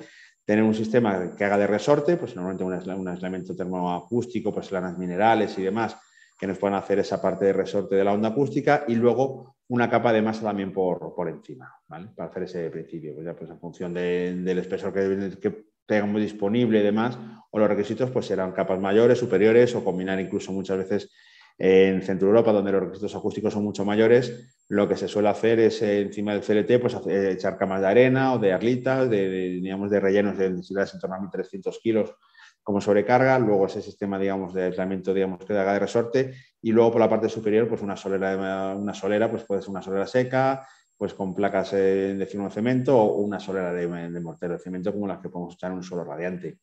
tener un sistema que haga de resorte, pues normalmente un, aislamiento termoacústico, pues lanas minerales y demás, que nos puedan hacer esa parte de resorte de la onda acústica, y luego una capa de masa también por, por encima, ¿vale? Para hacer ese principio, pues ya pues en función del espesor que, que tengamos disponible y demás, o los requisitos, pues serán capas mayores, superiores, o combinar incluso muchas veces en Centro Europa, donde los requisitos acústicos son mucho mayores, lo que se suele hacer es eh, encima del CLT pues, eh, echar camas de arena o de arlitas, de, de rellenos de densidades en torno a 1.300 kilos como sobrecarga, luego ese sistema de aislamiento digamos, que haga de resorte y luego por la parte superior pues, una, solera, una solera, pues puede ser una solera seca, pues con placas eh, de firme de cemento o una solera de, mortero de cemento como las que podemos echar en un solo radiante.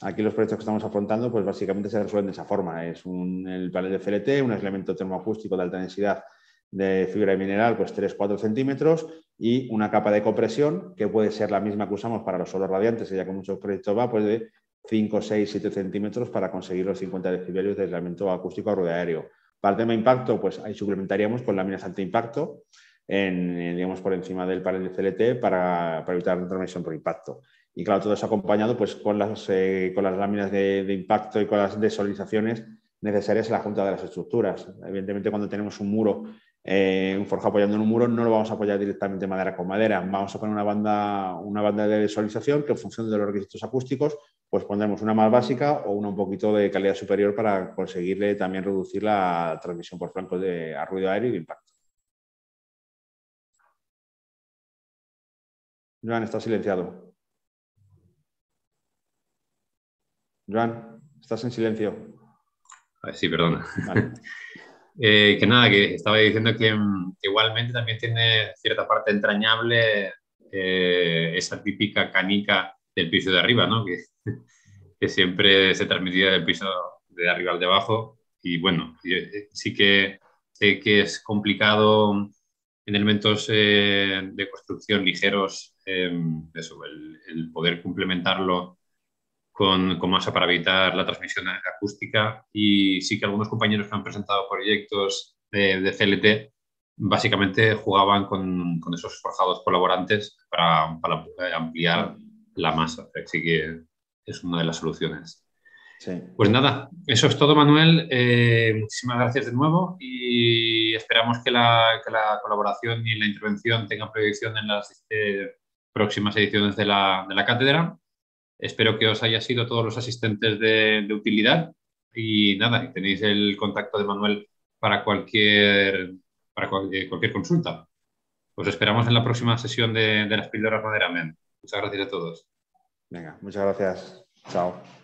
Aquí los proyectos que estamos afrontando, pues básicamente se resuelven de esa forma. Es un, el panel de CLT, un aislamiento termoacústico de alta densidad de fibra mineral, pues 3-4 centímetros, y una capa de compresión, que puede ser la misma que usamos para los solos radiantes, ya que muchos proyectos va, pues de 5, 6, 7 centímetros para conseguir los 50 decibelios de aislamiento acústico a rueda aéreo. Para el tema impacto, pues ahí suplementaríamos con láminas alto impacto, en, digamos, por encima del panel de CLT para, para evitar transmisión por impacto. Y claro, todo eso acompañado pues, con, las, eh, con las láminas de, de impacto y con las desolizaciones necesarias en la junta de las estructuras. Evidentemente, cuando tenemos un muro eh, un forja apoyando en un muro, no lo vamos a apoyar directamente madera con madera. Vamos a poner una banda, una banda de visualización que en función de los requisitos acústicos, pues pondremos una más básica o una un poquito de calidad superior para conseguirle también reducir la transmisión por flanco de, a ruido aéreo y de impacto. Joan, está silenciado. Joan, estás en silencio. sí, perdona. Eh, que nada, que estaba diciendo que, igualmente también tiene cierta parte entrañable eh, esa típica canica del piso de arriba, ¿no? Que, siempre se transmitía del piso de arriba al de abajo. Y bueno, eh, sí que sé que es complicado en elementos de construcción ligeros, el poder complementarlo con, masa para evitar la transmisión acústica y sí que algunos compañeros que han presentado proyectos de, CLT básicamente jugaban con, esos forjados colaborantes para, ampliar la masa. Así que es una de las soluciones. Sí. Pues nada, eso es todo, Manuel. Eh, muchísimas gracias de nuevo y esperamos que la, colaboración y la intervención tengan proyección en las eh, próximas ediciones de la cátedra. Espero que os haya sido todos los asistentes de, utilidad y nada, tenéis el contacto de Manuel para cualquier, para cualquier, consulta. Os esperamos en la próxima sesión de, las píldoras moderadamente. Muchas gracias a todos. Venga, muchas gracias. Chao.